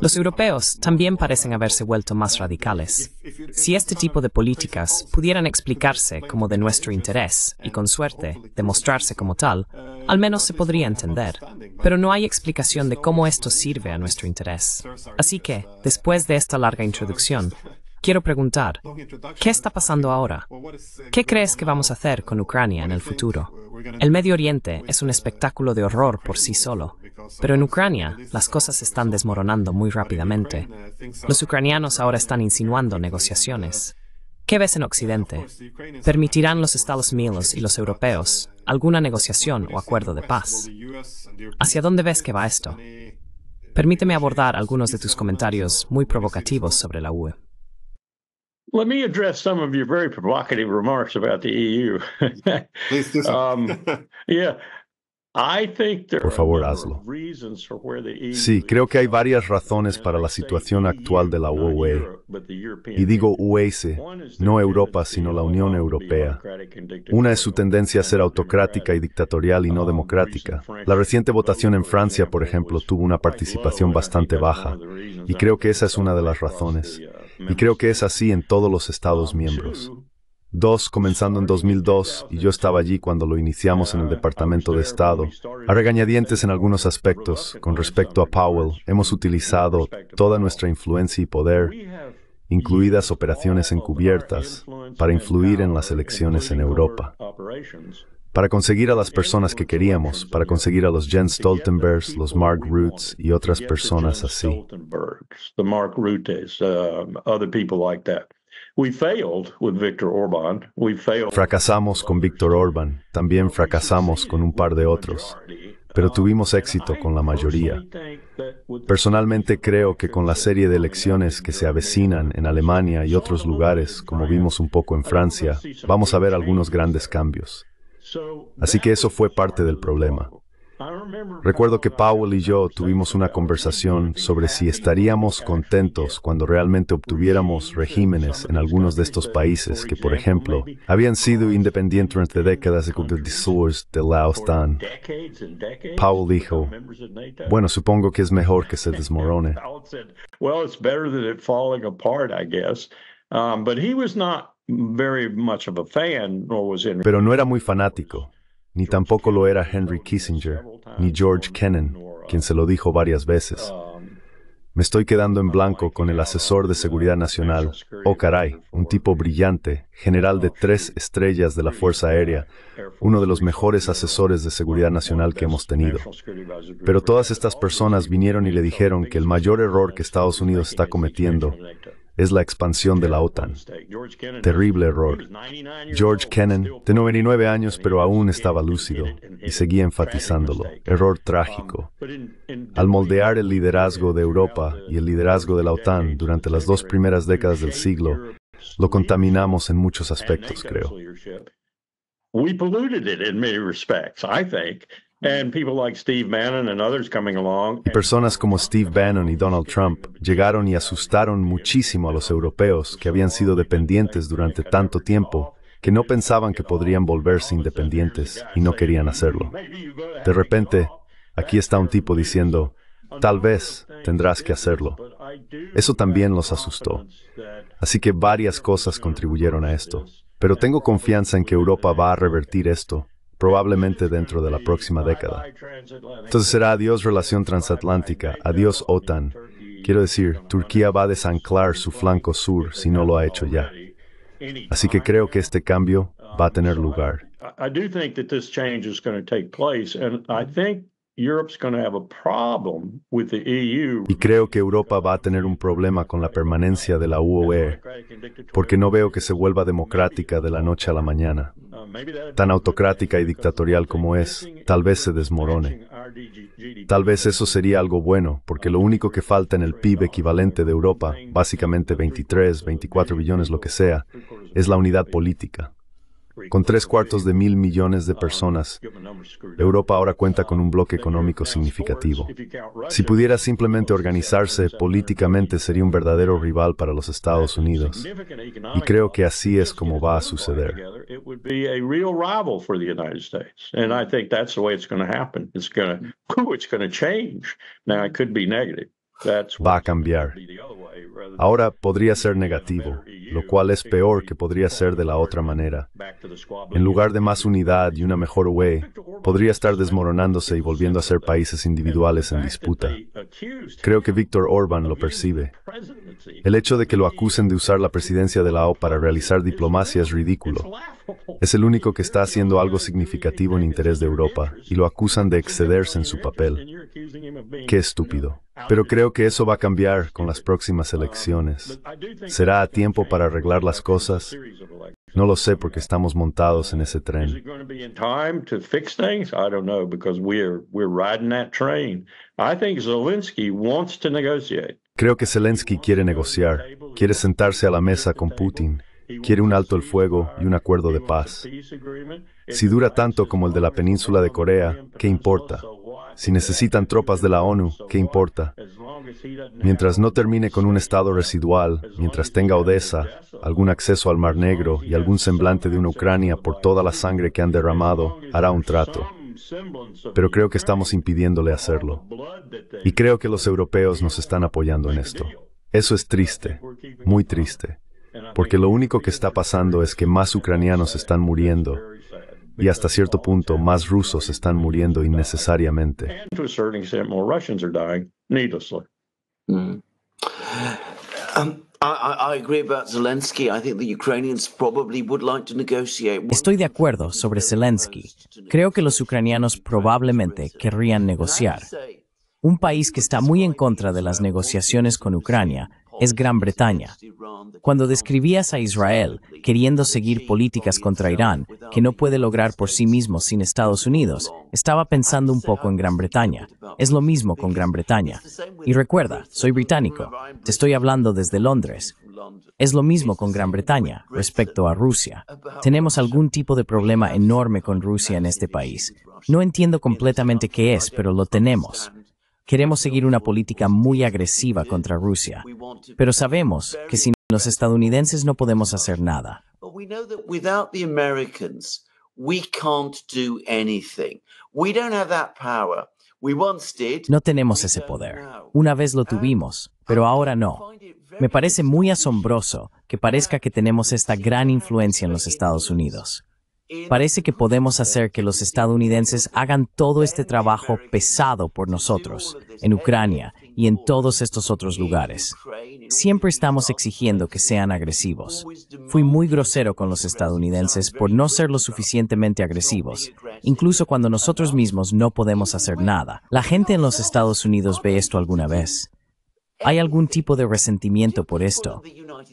Los europeos también parecen haberse vuelto más radicales. Si este tipo de políticas pudieran explicarse como de nuestro interés y con suerte demostrarse como tal, al menos se podría entender. Pero no hay explicación de cómo esto sirve a nuestro interés. Así que, después de esta larga introducción, Quiero preguntar, ¿qué está pasando ahora? ¿Qué crees que vamos a hacer con Ucrania en el futuro? Uh, el Medio uh, Oriente es un uh, espectáculo de horror por sí solo, pero en Ucrania las cosas se están desmoronando muy rápidamente. Los ucranianos ahora están insinuando negociaciones. ¿Qué ves en Occidente? ¿Permitirán los Estados Unidos y los europeos alguna negociación o acuerdo de paz? ¿Hacia dónde ves que va esto? Permíteme abordar algunos de tus comentarios muy provocativos sobre la UE. Let me address some of your very provocative remarks about the EU. Um, por favor, hazlo. E sí, creo que hay varias razones para la situación e actual de la UE. Y digo UE, no Europa, sino la e Unión Europea. Una es su tendencia a ser autocrática y dictatorial y no um, democrática. La reciente votación en Francia, por ejemplo, tuvo una participación bastante baja. Y creo que esa es una de las razones. Uh, y creo que es así en todos los Estados oh, miembros. Dos, comenzando en 2002, y yo estaba allí cuando lo iniciamos en el uh, Departamento de Estado. A regañadientes en algunos aspectos, con respecto a Powell, hemos utilizado toda nuestra influencia y poder, incluidas operaciones encubiertas, para influir en las elecciones en Europa para conseguir a las personas que queríamos, para conseguir a los Jens Stoltenbergs, los Mark Roots y otras personas así. Fracasamos con Víctor Orban, también fracasamos con un par de otros, pero tuvimos éxito con la mayoría. Personalmente creo que con la serie de elecciones que se avecinan en Alemania y otros lugares, como vimos un poco en Francia, vamos a ver algunos grandes cambios. Así que eso fue parte del problema. Recuerdo que Powell y yo tuvimos una conversación sobre si estaríamos contentos cuando realmente obtuviéramos regímenes en algunos de estos países que, por ejemplo, habían sido independientes durante décadas de de Laos, Powell dijo, bueno, supongo que es mejor que se desmorone. but he was not pero no era muy fanático, ni tampoco lo era Henry Kissinger, ni George Kennan, quien se lo dijo varias veces. Um, me estoy quedando en blanco con el asesor de seguridad nacional, oh caray, un tipo brillante, general de oh, tres estrellas de la Fuerza Aérea, uno de los mejores asesores de seguridad nacional que hemos tenido. Pero todas estas personas vinieron y le dijeron que el mayor error que Estados Unidos está cometiendo es la expansión de la OTAN. Terrible error. George Kennan, de 99 años pero aún estaba lúcido y seguía enfatizándolo. Error um, trágico. Al moldear el liderazgo de Europa y el liderazgo de la OTAN durante las dos primeras décadas del siglo, lo contaminamos en muchos aspectos, creo. We polluted it in many respects, y Personas como Steve Bannon y Donald Trump llegaron y asustaron muchísimo a los europeos que habían sido dependientes durante tanto tiempo que no pensaban que podrían volverse independientes y no querían hacerlo. De repente, aquí está un tipo diciendo, tal vez tendrás que hacerlo. Eso también los asustó. Así que varias cosas contribuyeron a esto. Pero tengo confianza en que Europa va a revertir esto probablemente dentro de la próxima década. Entonces será adiós relación transatlántica, adiós OTAN. Quiero decir, Turquía va a desanclar su flanco sur si no lo ha hecho ya. Así que creo que este cambio va a tener lugar. E y creo que Europa va a tener un problema con la permanencia de la UE, porque no veo que se vuelva democrática de la noche a la mañana tan autocrática y dictatorial como es, tal vez se desmorone. Tal vez eso sería algo bueno, porque lo único que falta en el PIB equivalente de Europa, básicamente 23, 24 billones, lo que sea, es la unidad política con tres cuartos de mil millones de personas, Europa ahora cuenta con un bloque económico significativo. Si pudiera simplemente organizarse políticamente sería un verdadero rival para los Estados Unidos. Y creo que así es como va a suceder va a cambiar. Ahora podría ser negativo, lo cual es peor que podría ser de la otra manera. En lugar de más unidad y una mejor UE, podría estar desmoronándose y volviendo a ser países individuales en disputa. Creo que Víctor Orban lo percibe. El hecho de que lo acusen de usar la presidencia de la O para realizar diplomacia es ridículo. Es el único que está haciendo algo significativo en interés de Europa y lo acusan de excederse en su papel. Qué estúpido. Pero creo que eso va a cambiar con las próximas elecciones. ¿Será a tiempo para arreglar las cosas? No lo sé porque estamos montados en ese tren. Creo que Zelensky quiere negociar, quiere sentarse a la mesa con Putin, quiere un alto el fuego y un acuerdo de paz. Si dura tanto como el de la península de Corea, ¿qué importa? Si necesitan tropas de la ONU, ¿qué importa? Mientras no termine con un estado residual, mientras tenga Odessa, algún acceso al Mar Negro y algún semblante de una Ucrania por toda la sangre que han derramado, hará un trato. Pero creo que estamos impidiéndole hacerlo. Y creo que los europeos nos están apoyando en esto. Eso es triste, muy triste, porque lo único que está pasando es que más ucranianos están muriendo y hasta cierto punto más rusos están muriendo innecesariamente. Hmm. Um, Estoy de acuerdo sobre Zelensky. Creo que los ucranianos probablemente querrían negociar. Un país que está muy en contra de las negociaciones con Ucrania es Gran Bretaña. Cuando describías a Israel queriendo seguir políticas contra Irán, que no puede lograr por sí mismo sin Estados Unidos, estaba pensando un poco en Gran Bretaña. Es lo mismo con Gran Bretaña. Y recuerda, soy británico. Te estoy hablando desde Londres. Es lo mismo con Gran Bretaña respecto a Rusia. Tenemos algún tipo de problema enorme con Rusia en este país. No entiendo completamente qué es, pero lo tenemos. Queremos seguir una política muy agresiva contra Rusia, pero sabemos que sin los estadounidenses no podemos hacer nada. No tenemos ese poder. Una vez lo tuvimos, pero ahora no. Me parece muy asombroso que parezca que tenemos esta gran influencia en los Estados Unidos. Parece que podemos hacer que los estadounidenses hagan todo este trabajo pesado por nosotros, en Ucrania y en todos estos otros lugares. Siempre estamos exigiendo que sean agresivos. Fui muy grosero con los estadounidenses por no ser lo suficientemente agresivos, incluso cuando nosotros mismos no podemos hacer nada. La gente en los Estados Unidos ve esto alguna vez. Hay algún tipo de resentimiento por esto.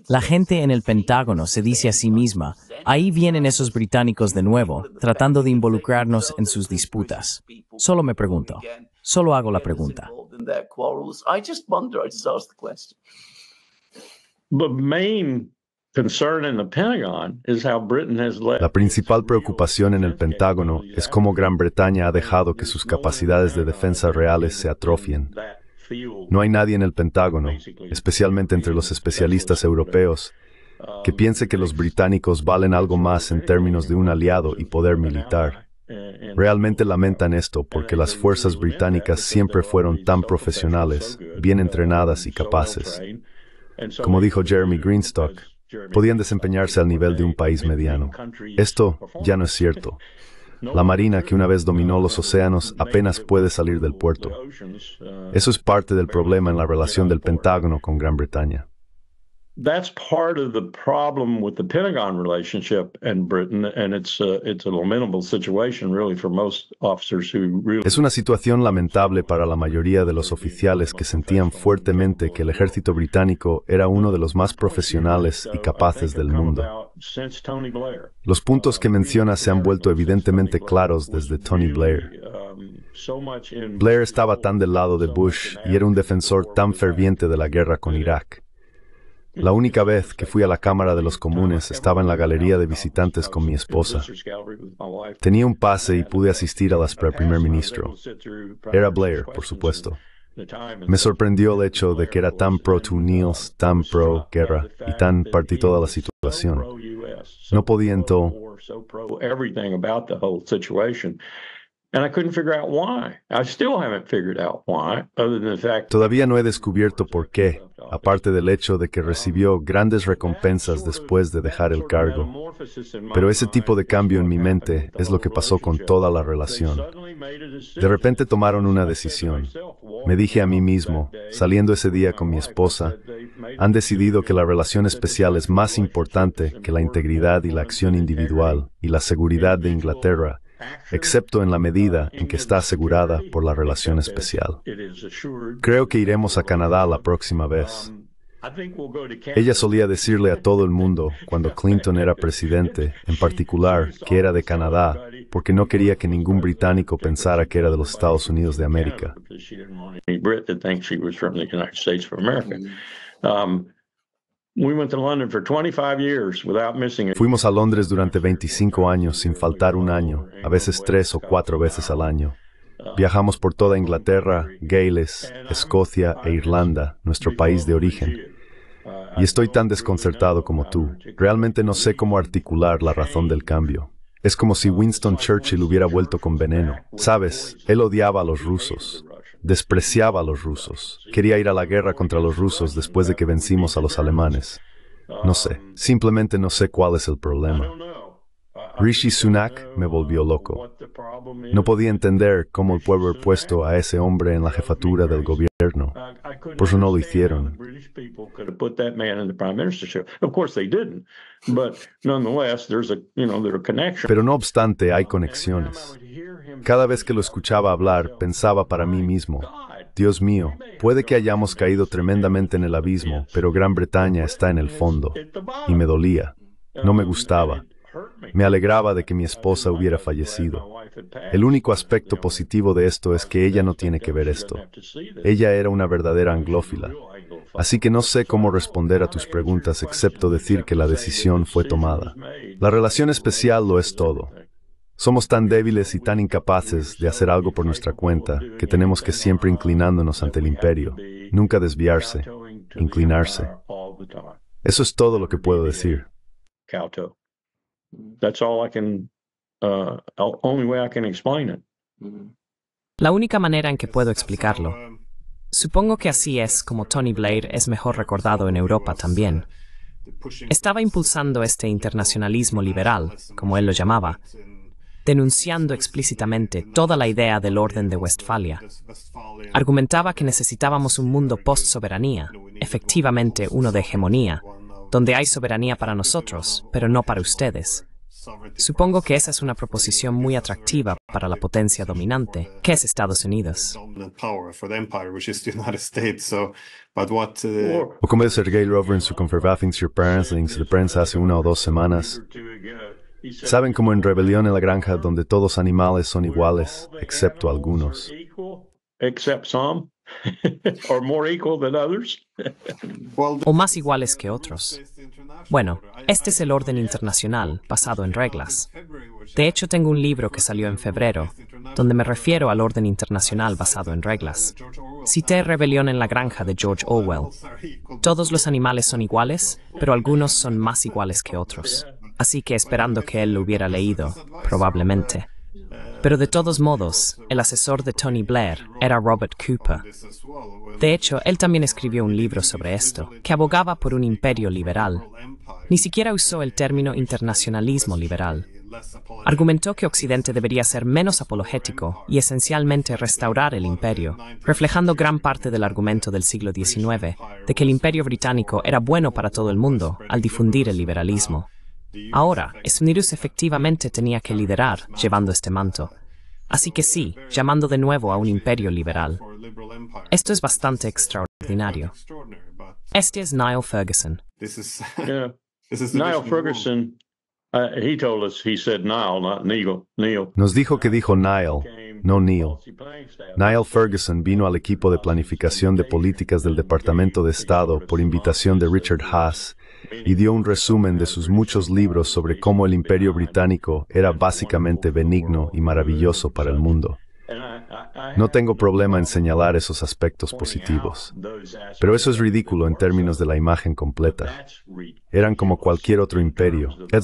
La gente en el Pentágono se dice a sí misma, ahí vienen esos británicos de nuevo, tratando de involucrarnos en sus disputas. Solo me pregunto, solo hago la pregunta. La principal preocupación en el Pentágono es cómo Gran Bretaña ha dejado que sus capacidades de defensa reales se atrofien. No hay nadie en el Pentágono, especialmente entre los especialistas europeos, uh, que piense que los británicos valen algo más en términos de un aliado y poder militar. Eh, Realmente lamentan uh, esto porque las fuerzas británicas siempre fueron tan profesionales, bien uh, entrenadas y capaces. Como dijo Jeremy Greenstock, podían desempeñarse al nivel de un país mediano. Esto ya no es cierto. La marina que una vez dominó los océanos apenas puede salir del puerto. Uh, Eso es parte del problema en la relación del Pentágono con Gran Bretaña that's part of the problem with the Pentagon relationship and Britain, and it's Es una situación lamentable para la mayoría de los oficiales que sentían fuertemente que el ejército británico era uno de los más profesionales y capaces del mundo. Los puntos que menciona se han vuelto evidentemente claros desde Tony Blair. Blair estaba tan del lado de Bush y era un defensor tan ferviente de la guerra con Irak. La única vez que fui a la Cámara de los Comunes estaba en la galería de visitantes con mi esposa. Tenía un pase y pude asistir a las para primer ministro. Era Blair, por supuesto. Me sorprendió el hecho de que era tan pro Nils, tan pro guerra y tan partidora de la situación. No podía entonces. Todavía no he descubierto por qué, Oh, aparte del hecho de que recibió grandes recompensas después de dejar el cargo. Pero ese tipo de cambio en mi mente es lo que pasó con toda la relación. De repente tomaron una decisión. Me dije a mí mismo, saliendo ese día con mi esposa, han decidido que la relación especial es más importante que la integridad y la acción individual y la seguridad de Inglaterra excepto en la medida en que está asegurada por la relación especial. Creo que iremos a Canadá la próxima vez. Ella solía decirle a todo el mundo cuando Clinton era presidente, en particular, que era de Canadá, porque no quería que ningún británico pensara que era de los Estados Unidos de América. Fuimos a Londres durante 25 años sin faltar un año, a veces tres o cuatro veces al año. Viajamos por toda Inglaterra, Gales, Escocia e Irlanda, nuestro país de origen. Y estoy tan desconcertado como tú. Realmente no sé cómo articular la razón del cambio. Es como si Winston Churchill hubiera vuelto con veneno. Sabes, él odiaba a los rusos despreciaba a los rusos. Quería ir a la guerra contra los rusos después de que vencimos a los alemanes. No sé, simplemente no sé cuál es el problema. Rishi Sunak me volvió loco. No podía entender cómo el pueblo había puesto a ese hombre en la jefatura del gobierno. Por eso no lo hicieron. Pero no obstante, hay conexiones. Cada vez que lo escuchaba hablar, pensaba para mí mismo, Dios mío, puede que hayamos caído tremendamente en el abismo, pero Gran Bretaña está en el fondo. Y me dolía. No me gustaba. Me alegraba de que mi esposa hubiera fallecido. El único aspecto positivo de esto es que ella no tiene que ver esto. Ella era una verdadera anglófila. Así que no sé cómo responder a tus preguntas excepto decir que la decisión fue tomada. La relación especial lo es todo. Somos tan débiles y tan incapaces de hacer algo por nuestra cuenta que tenemos que siempre inclinándonos ante el imperio, nunca desviarse, inclinarse. Eso es todo lo que puedo decir. La única manera en que puedo explicarlo. Supongo que así es como Tony Blair es mejor recordado en Europa también. Estaba impulsando este internacionalismo liberal, como él lo llamaba, denunciando explícitamente toda la idea del orden de Westfalia. Argumentaba que necesitábamos un mundo post-soberanía, efectivamente uno de hegemonía, donde hay soberanía para nosotros, pero no para ustedes. Supongo que esa es una proposición muy atractiva para la potencia dominante, que es Estados Unidos. O como hace una o dos semanas, Saben como en Rebelión en la Granja, donde todos animales son iguales, excepto algunos. o más iguales que otros. Bueno, este es el orden internacional basado en reglas. De hecho, tengo un libro que salió en febrero, donde me refiero al orden internacional basado en reglas. Cité Rebelión en la Granja de George Orwell. Todos los animales son iguales, pero algunos son más iguales que otros así que esperando que él lo hubiera leído, probablemente. Pero de todos modos, el asesor de Tony Blair era Robert Cooper. De hecho, él también escribió un libro sobre esto, que abogaba por un imperio liberal. Ni siquiera usó el término internacionalismo liberal. Argumentó que Occidente debería ser menos apologético y esencialmente restaurar el imperio, reflejando gran parte del argumento del siglo XIX de que el imperio británico era bueno para todo el mundo al difundir el liberalismo. Ahora, Snirus efectivamente tenía que liderar llevando este manto. Así que sí, llamando de nuevo a un imperio liberal. Esto es bastante extraordinario. Este es Niall Ferguson. Niall Ferguson. Uh, Nos dijo que dijo Niall, no Neil. Niall Ferguson vino al equipo de planificación de políticas del Departamento de Estado por invitación de Richard Haas y dio un resumen de sus muchos libros sobre cómo el imperio británico era básicamente benigno y maravilloso para el mundo. No tengo problema en señalar esos aspectos positivos, pero eso es ridículo en términos de la imagen completa. Eran como cualquier otro imperio. La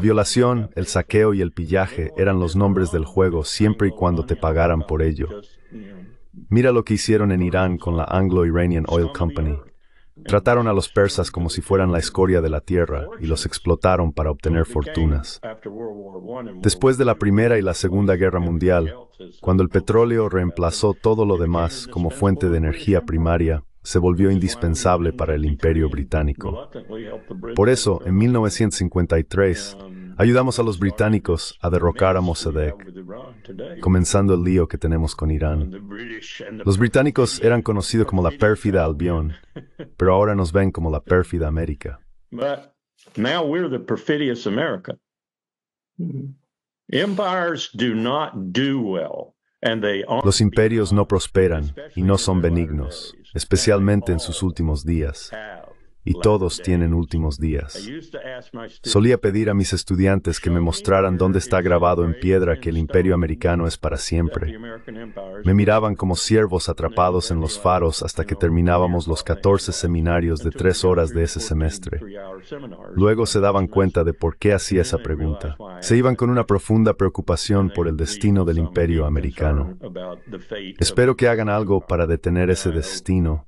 violación, el saqueo y el pillaje eran los nombres del juego siempre y cuando te pagaran por ello. Mira lo que hicieron en Irán con la Anglo-Iranian Oil Company. Trataron a los persas como si fueran la escoria de la tierra y los explotaron para obtener fortunas. Después de la Primera y la Segunda Guerra Mundial, cuando el petróleo reemplazó todo lo demás como fuente de energía primaria, se volvió indispensable para el imperio británico. Por eso, en 1953, Ayudamos a los británicos a derrocar a Mossadegh, comenzando el lío que tenemos con Irán. Los británicos eran conocidos como la pérfida Albión, pero ahora nos ven como la pérfida América. Los imperios no prosperan y no son benignos, especialmente en sus últimos días y todos tienen últimos días. Solía pedir a mis estudiantes que me mostraran dónde está grabado en piedra que el imperio americano es para siempre. Me miraban como siervos atrapados en los faros hasta que terminábamos los 14 seminarios de tres horas de ese semestre. Luego se daban cuenta de por qué hacía esa pregunta. Se iban con una profunda preocupación por el destino del imperio americano. Espero que hagan algo para detener ese destino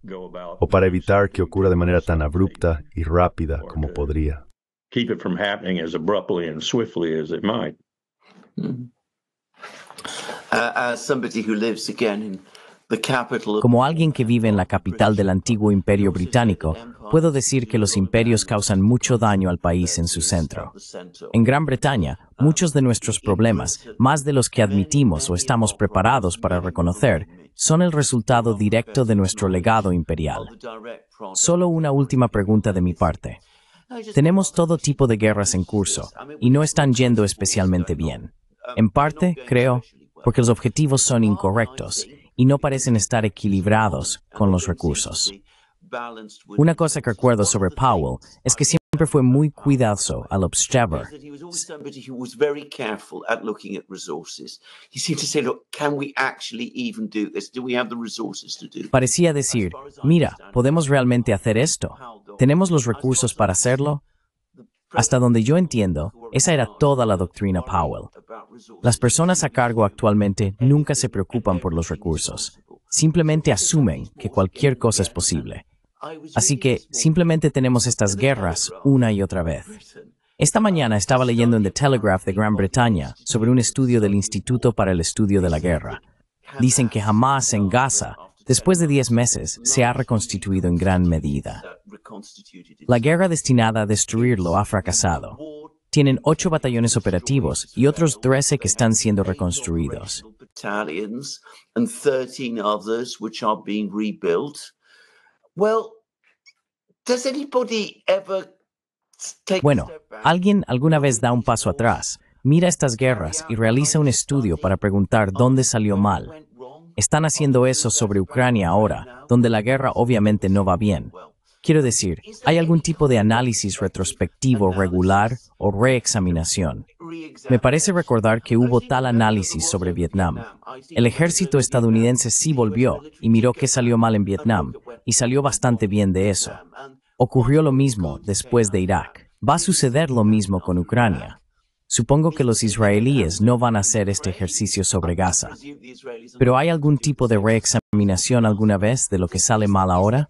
o para evitar que ocurra de manera tan abrupta y rápida como podría. Como alguien que vive en la capital del antiguo imperio británico, puedo decir que los imperios causan mucho daño al país en su centro. En Gran Bretaña, muchos de nuestros problemas, más de los que admitimos o estamos preparados para reconocer, son el resultado directo de nuestro legado imperial. Solo una última pregunta de mi parte. Tenemos todo tipo de guerras en curso y no están yendo especialmente bien. En parte, creo, porque los objetivos son incorrectos y no parecen estar equilibrados con los recursos. Una cosa que recuerdo sobre Powell es que siempre Siempre fue muy cuidadoso al observar. Parecía decir, mira, podemos realmente hacer esto. Tenemos los recursos para hacerlo. Hasta donde yo entiendo, esa era toda la doctrina Powell. Las personas a cargo actualmente nunca se preocupan por los recursos. Simplemente asumen que cualquier cosa es posible. Así que simplemente tenemos estas guerras una y otra vez. Esta mañana estaba leyendo en The Telegraph de Gran Bretaña sobre un estudio del Instituto para el Estudio de la Guerra. Dicen que jamás en Gaza, después de 10 meses, se ha reconstituido en gran medida. La guerra destinada a destruirlo ha fracasado. Tienen ocho batallones operativos y otros 13 que están siendo reconstruidos bueno, ¿alguien alguna vez da un paso atrás? Mira estas guerras y realiza un estudio para preguntar dónde salió mal. Están haciendo eso sobre Ucrania ahora, donde la guerra obviamente no va bien. Quiero decir, ¿hay algún tipo de análisis retrospectivo regular o reexaminación? Me parece recordar que hubo tal análisis sobre Vietnam. El ejército estadounidense sí volvió y miró qué salió mal en Vietnam, y salió bastante bien de eso. Ocurrió lo mismo después de Irak. Va a suceder lo mismo con Ucrania. Supongo que los israelíes no van a hacer este ejercicio sobre Gaza. Pero ¿hay algún tipo de reexaminación alguna vez de lo que sale mal ahora?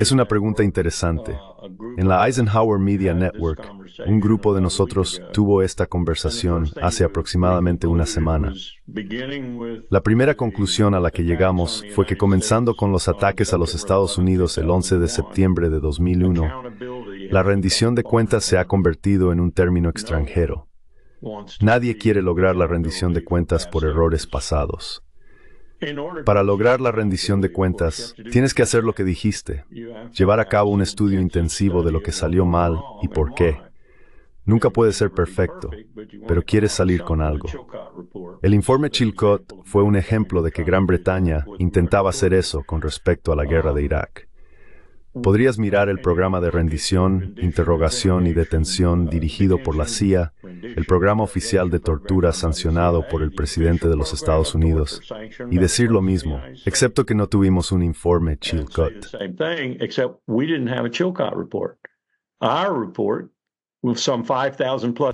Es una pregunta interesante. Uh, en la Eisenhower Media Network, un grupo de nosotros tuvo esta conversación hace aproximadamente una semana. La primera conclusión a la que llegamos fue que comenzando con los ataques a los Estados Unidos el 11 de septiembre de 2001, la rendición de cuentas se ha convertido en un término extranjero. Nadie quiere lograr la rendición de cuentas por errores pasados. Para lograr la rendición de cuentas, tienes que hacer lo que dijiste, llevar a cabo un estudio intensivo de lo que salió mal y por qué. Nunca puede ser perfecto, pero quieres salir con algo. El informe Chilcot fue un ejemplo de que Gran Bretaña intentaba hacer eso con respecto a la guerra de Irak. Podrías mirar el programa de rendición, interrogación y detención dirigido por la CIA, el programa oficial de tortura sancionado por el presidente de los Estados Unidos, y decir lo mismo, excepto que no tuvimos un informe Chilcot.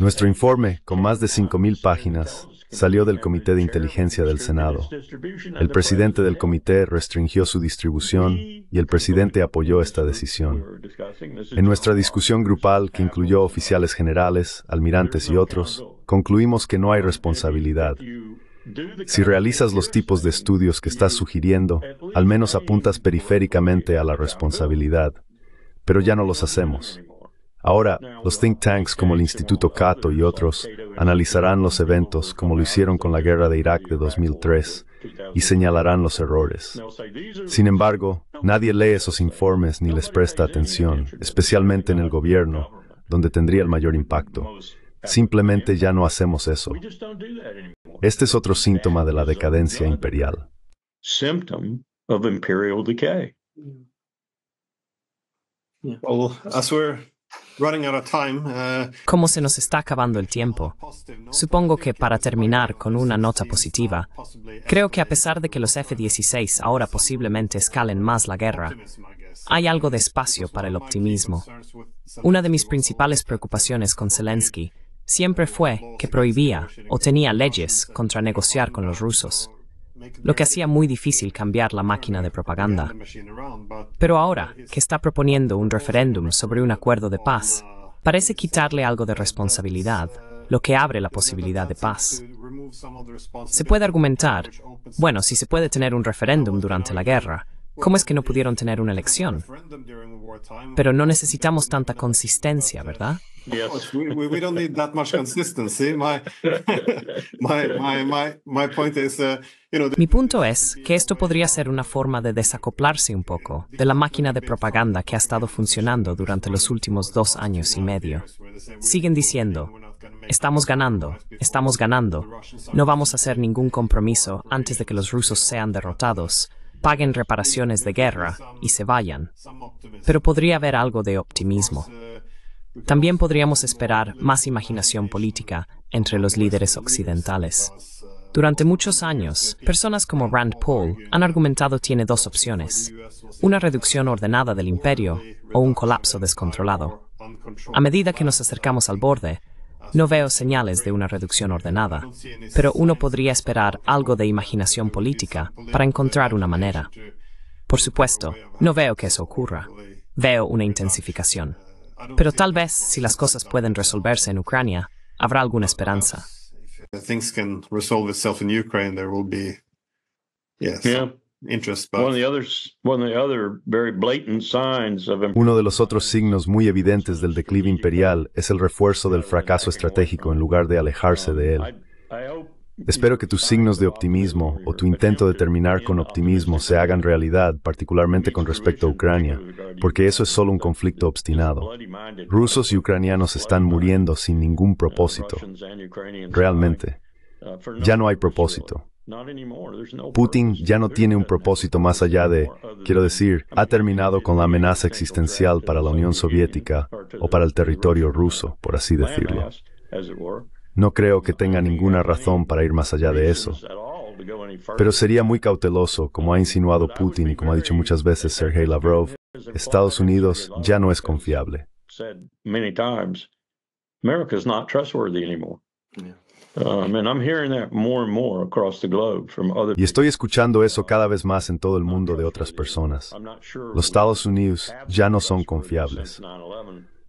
Nuestro informe, con más de 5.000 páginas, salió del Comité de Inteligencia del Senado. El presidente del comité restringió su distribución y el presidente apoyó esta decisión. En nuestra discusión grupal, que incluyó oficiales generales, almirantes y otros, concluimos que no hay responsabilidad. Si realizas los tipos de estudios que estás sugiriendo, al menos apuntas periféricamente a la responsabilidad. Pero ya no los hacemos. Ahora, los think tanks como el Instituto Cato y otros analizarán los eventos como lo hicieron con la guerra de Irak de 2003 y señalarán los errores. Sin embargo, nadie lee esos informes ni les presta atención, especialmente en el gobierno, donde tendría el mayor impacto. Simplemente ya no hacemos eso. Este es otro síntoma de la decadencia imperial. Uh, Como se nos está acabando el tiempo, supongo que para terminar con una nota positiva, creo que a pesar de que los F-16 ahora posiblemente escalen más la guerra, hay algo de espacio para el optimismo. Una de mis principales preocupaciones con Zelensky siempre fue que prohibía o tenía leyes contra negociar con los rusos lo que hacía muy difícil cambiar la máquina de propaganda. Pero ahora que está proponiendo un referéndum sobre un acuerdo de paz, parece quitarle algo de responsabilidad, lo que abre la posibilidad de paz. Se puede argumentar, bueno, si se puede tener un referéndum durante la guerra, ¿cómo es que no pudieron tener una elección? Pero no necesitamos tanta consistencia, ¿verdad? Mi punto es que esto podría ser una forma de desacoplarse un poco de la máquina de propaganda que ha estado funcionando durante los últimos dos años y medio. Siguen diciendo, estamos ganando, estamos ganando, no vamos a hacer ningún compromiso antes de que los rusos sean derrotados paguen reparaciones de guerra y se vayan. Pero podría haber algo de optimismo. También podríamos esperar más imaginación política entre los líderes occidentales. Durante muchos años, personas como Rand Paul han argumentado tiene dos opciones, una reducción ordenada del imperio o un colapso descontrolado. A medida que nos acercamos al borde, no veo señales de una reducción ordenada, pero uno podría esperar algo de imaginación política para encontrar una manera. Por supuesto, no veo que eso ocurra. Veo una intensificación. Pero tal vez, si las cosas pueden resolverse en Ucrania, habrá alguna esperanza. Uno de los otros signos muy evidentes del declive imperial es el refuerzo del fracaso estratégico en lugar de alejarse de él. Espero que tus signos de optimismo o tu intento de terminar con optimismo se hagan realidad, particularmente con respecto a Ucrania, porque eso es solo un conflicto obstinado. Rusos y ucranianos están muriendo sin ningún propósito. Realmente. Ya no hay propósito. Putin ya no tiene un propósito más allá de, quiero decir, ha terminado con la amenaza existencial para la Unión Soviética o para el territorio ruso, por así decirlo. No creo que tenga ninguna razón para ir más allá de eso. Pero sería muy cauteloso, como ha insinuado Putin y como ha dicho muchas veces Sergei Lavrov, Estados Unidos ya no es confiable. Y estoy escuchando eso cada vez más en todo el mundo de otras personas. Los Estados Unidos ya no son confiables.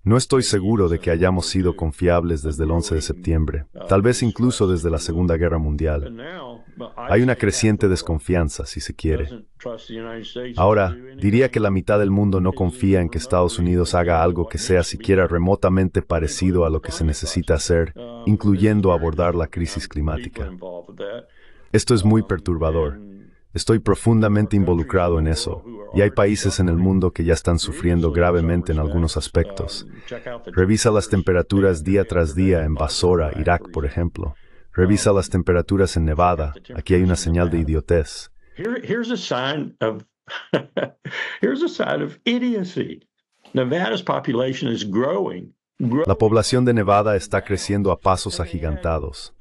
No estoy seguro de que hayamos sido confiables desde el 11 de septiembre, tal vez incluso desde la Segunda Guerra Mundial. Hay una creciente desconfianza, si se quiere. Ahora, diría que la mitad del mundo no confía en que Estados Unidos haga algo que sea siquiera remotamente parecido a lo que se necesita hacer, incluyendo abordar la crisis climática. Esto es muy perturbador. Estoy profundamente involucrado en eso, y hay países en el mundo que ya están sufriendo gravemente en algunos aspectos. Revisa las temperaturas día tras día en Basora, Irak, por ejemplo. Revisa las temperaturas en Nevada. Aquí hay una señal de idiotez. Here's a sign of idiocy. Nevada's population is growing la población de Nevada está creciendo a pasos agigantados.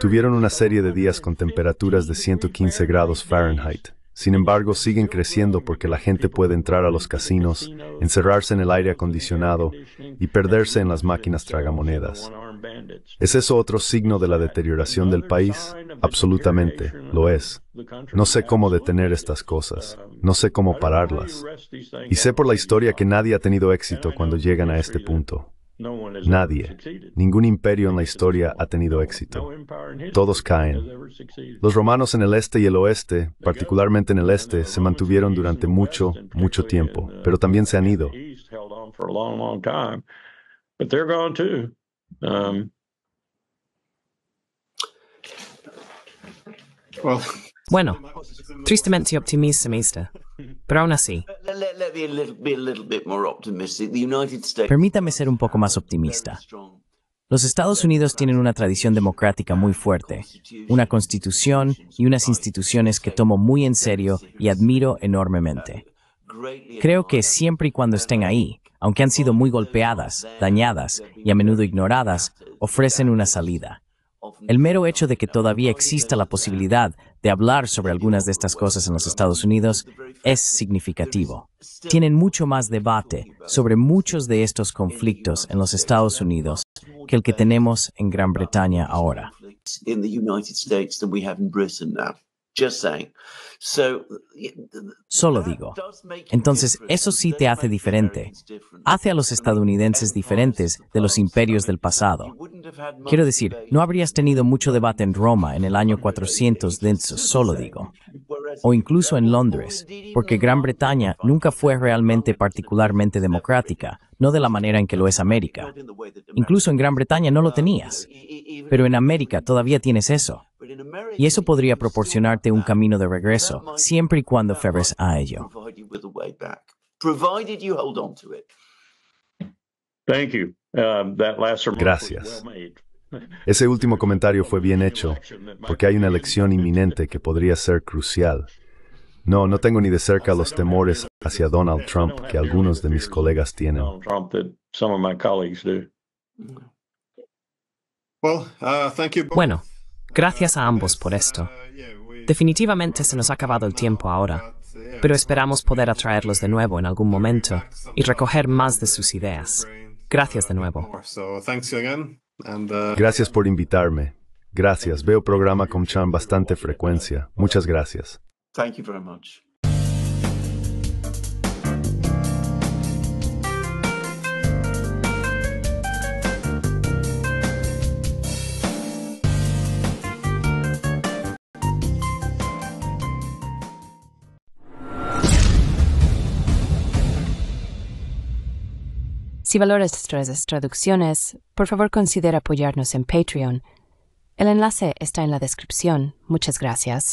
Tuvieron una serie de días con temperaturas de 115 grados Fahrenheit. Sin embargo, siguen creciendo porque la gente puede entrar a los casinos, encerrarse en el aire acondicionado y perderse en las máquinas tragamonedas. ¿Es eso otro signo de la deterioración del país? Absolutamente, lo es. No sé cómo detener estas cosas, no sé cómo pararlas. Y sé por la historia que nadie ha tenido éxito cuando llegan a este punto. Nadie, ningún imperio en la historia ha tenido éxito. Todos caen. Los romanos en el este y el oeste, particularmente en el este, se mantuvieron durante mucho, mucho tiempo, uh, pero también se han ido. Bueno, tristemente optimista, pero aún así, permítame ser un poco más optimista. Los Estados Unidos tienen una tradición democrática muy fuerte, una constitución y unas instituciones que tomo muy en serio y admiro enormemente. Creo que siempre y cuando estén ahí, aunque han sido muy golpeadas, dañadas y a menudo ignoradas, ofrecen una salida. El mero hecho de que todavía exista la posibilidad de hablar sobre algunas de estas cosas en los Estados Unidos es significativo. Tienen mucho más debate sobre muchos de estos conflictos en los Estados Unidos que el que tenemos en Gran Bretaña ahora. Solo digo. Entonces, eso sí te hace diferente. Hace a los estadounidenses diferentes de los imperios del pasado. Quiero decir, no habrías tenido mucho debate en Roma en el año 400 solo digo, o incluso en Londres, porque Gran Bretaña nunca fue realmente particularmente democrática, no de la manera en que lo es América. Incluso en Gran Bretaña no lo um, tenías, pero en América todavía tienes eso. Y eso podría proporcionarte un camino de regreso, siempre y cuando ferves a ello. Gracias. Ese último comentario fue bien hecho, porque hay una elección inminente que podría ser crucial. No, no tengo ni de cerca los temores hacia Donald Trump que algunos de mis colegas tienen. Bueno, gracias a ambos por esto. Definitivamente se nos ha acabado el tiempo ahora, pero esperamos poder atraerlos de nuevo en algún momento y recoger más de sus ideas. Gracias de nuevo. Uh, gracias por invitarme. Gracias. Veo programa con Chan bastante frecuencia. Muchas gracias. Thank you very much. Si valoras nuestras traducciones, por favor considera apoyarnos en Patreon. El enlace está en la descripción. Muchas gracias.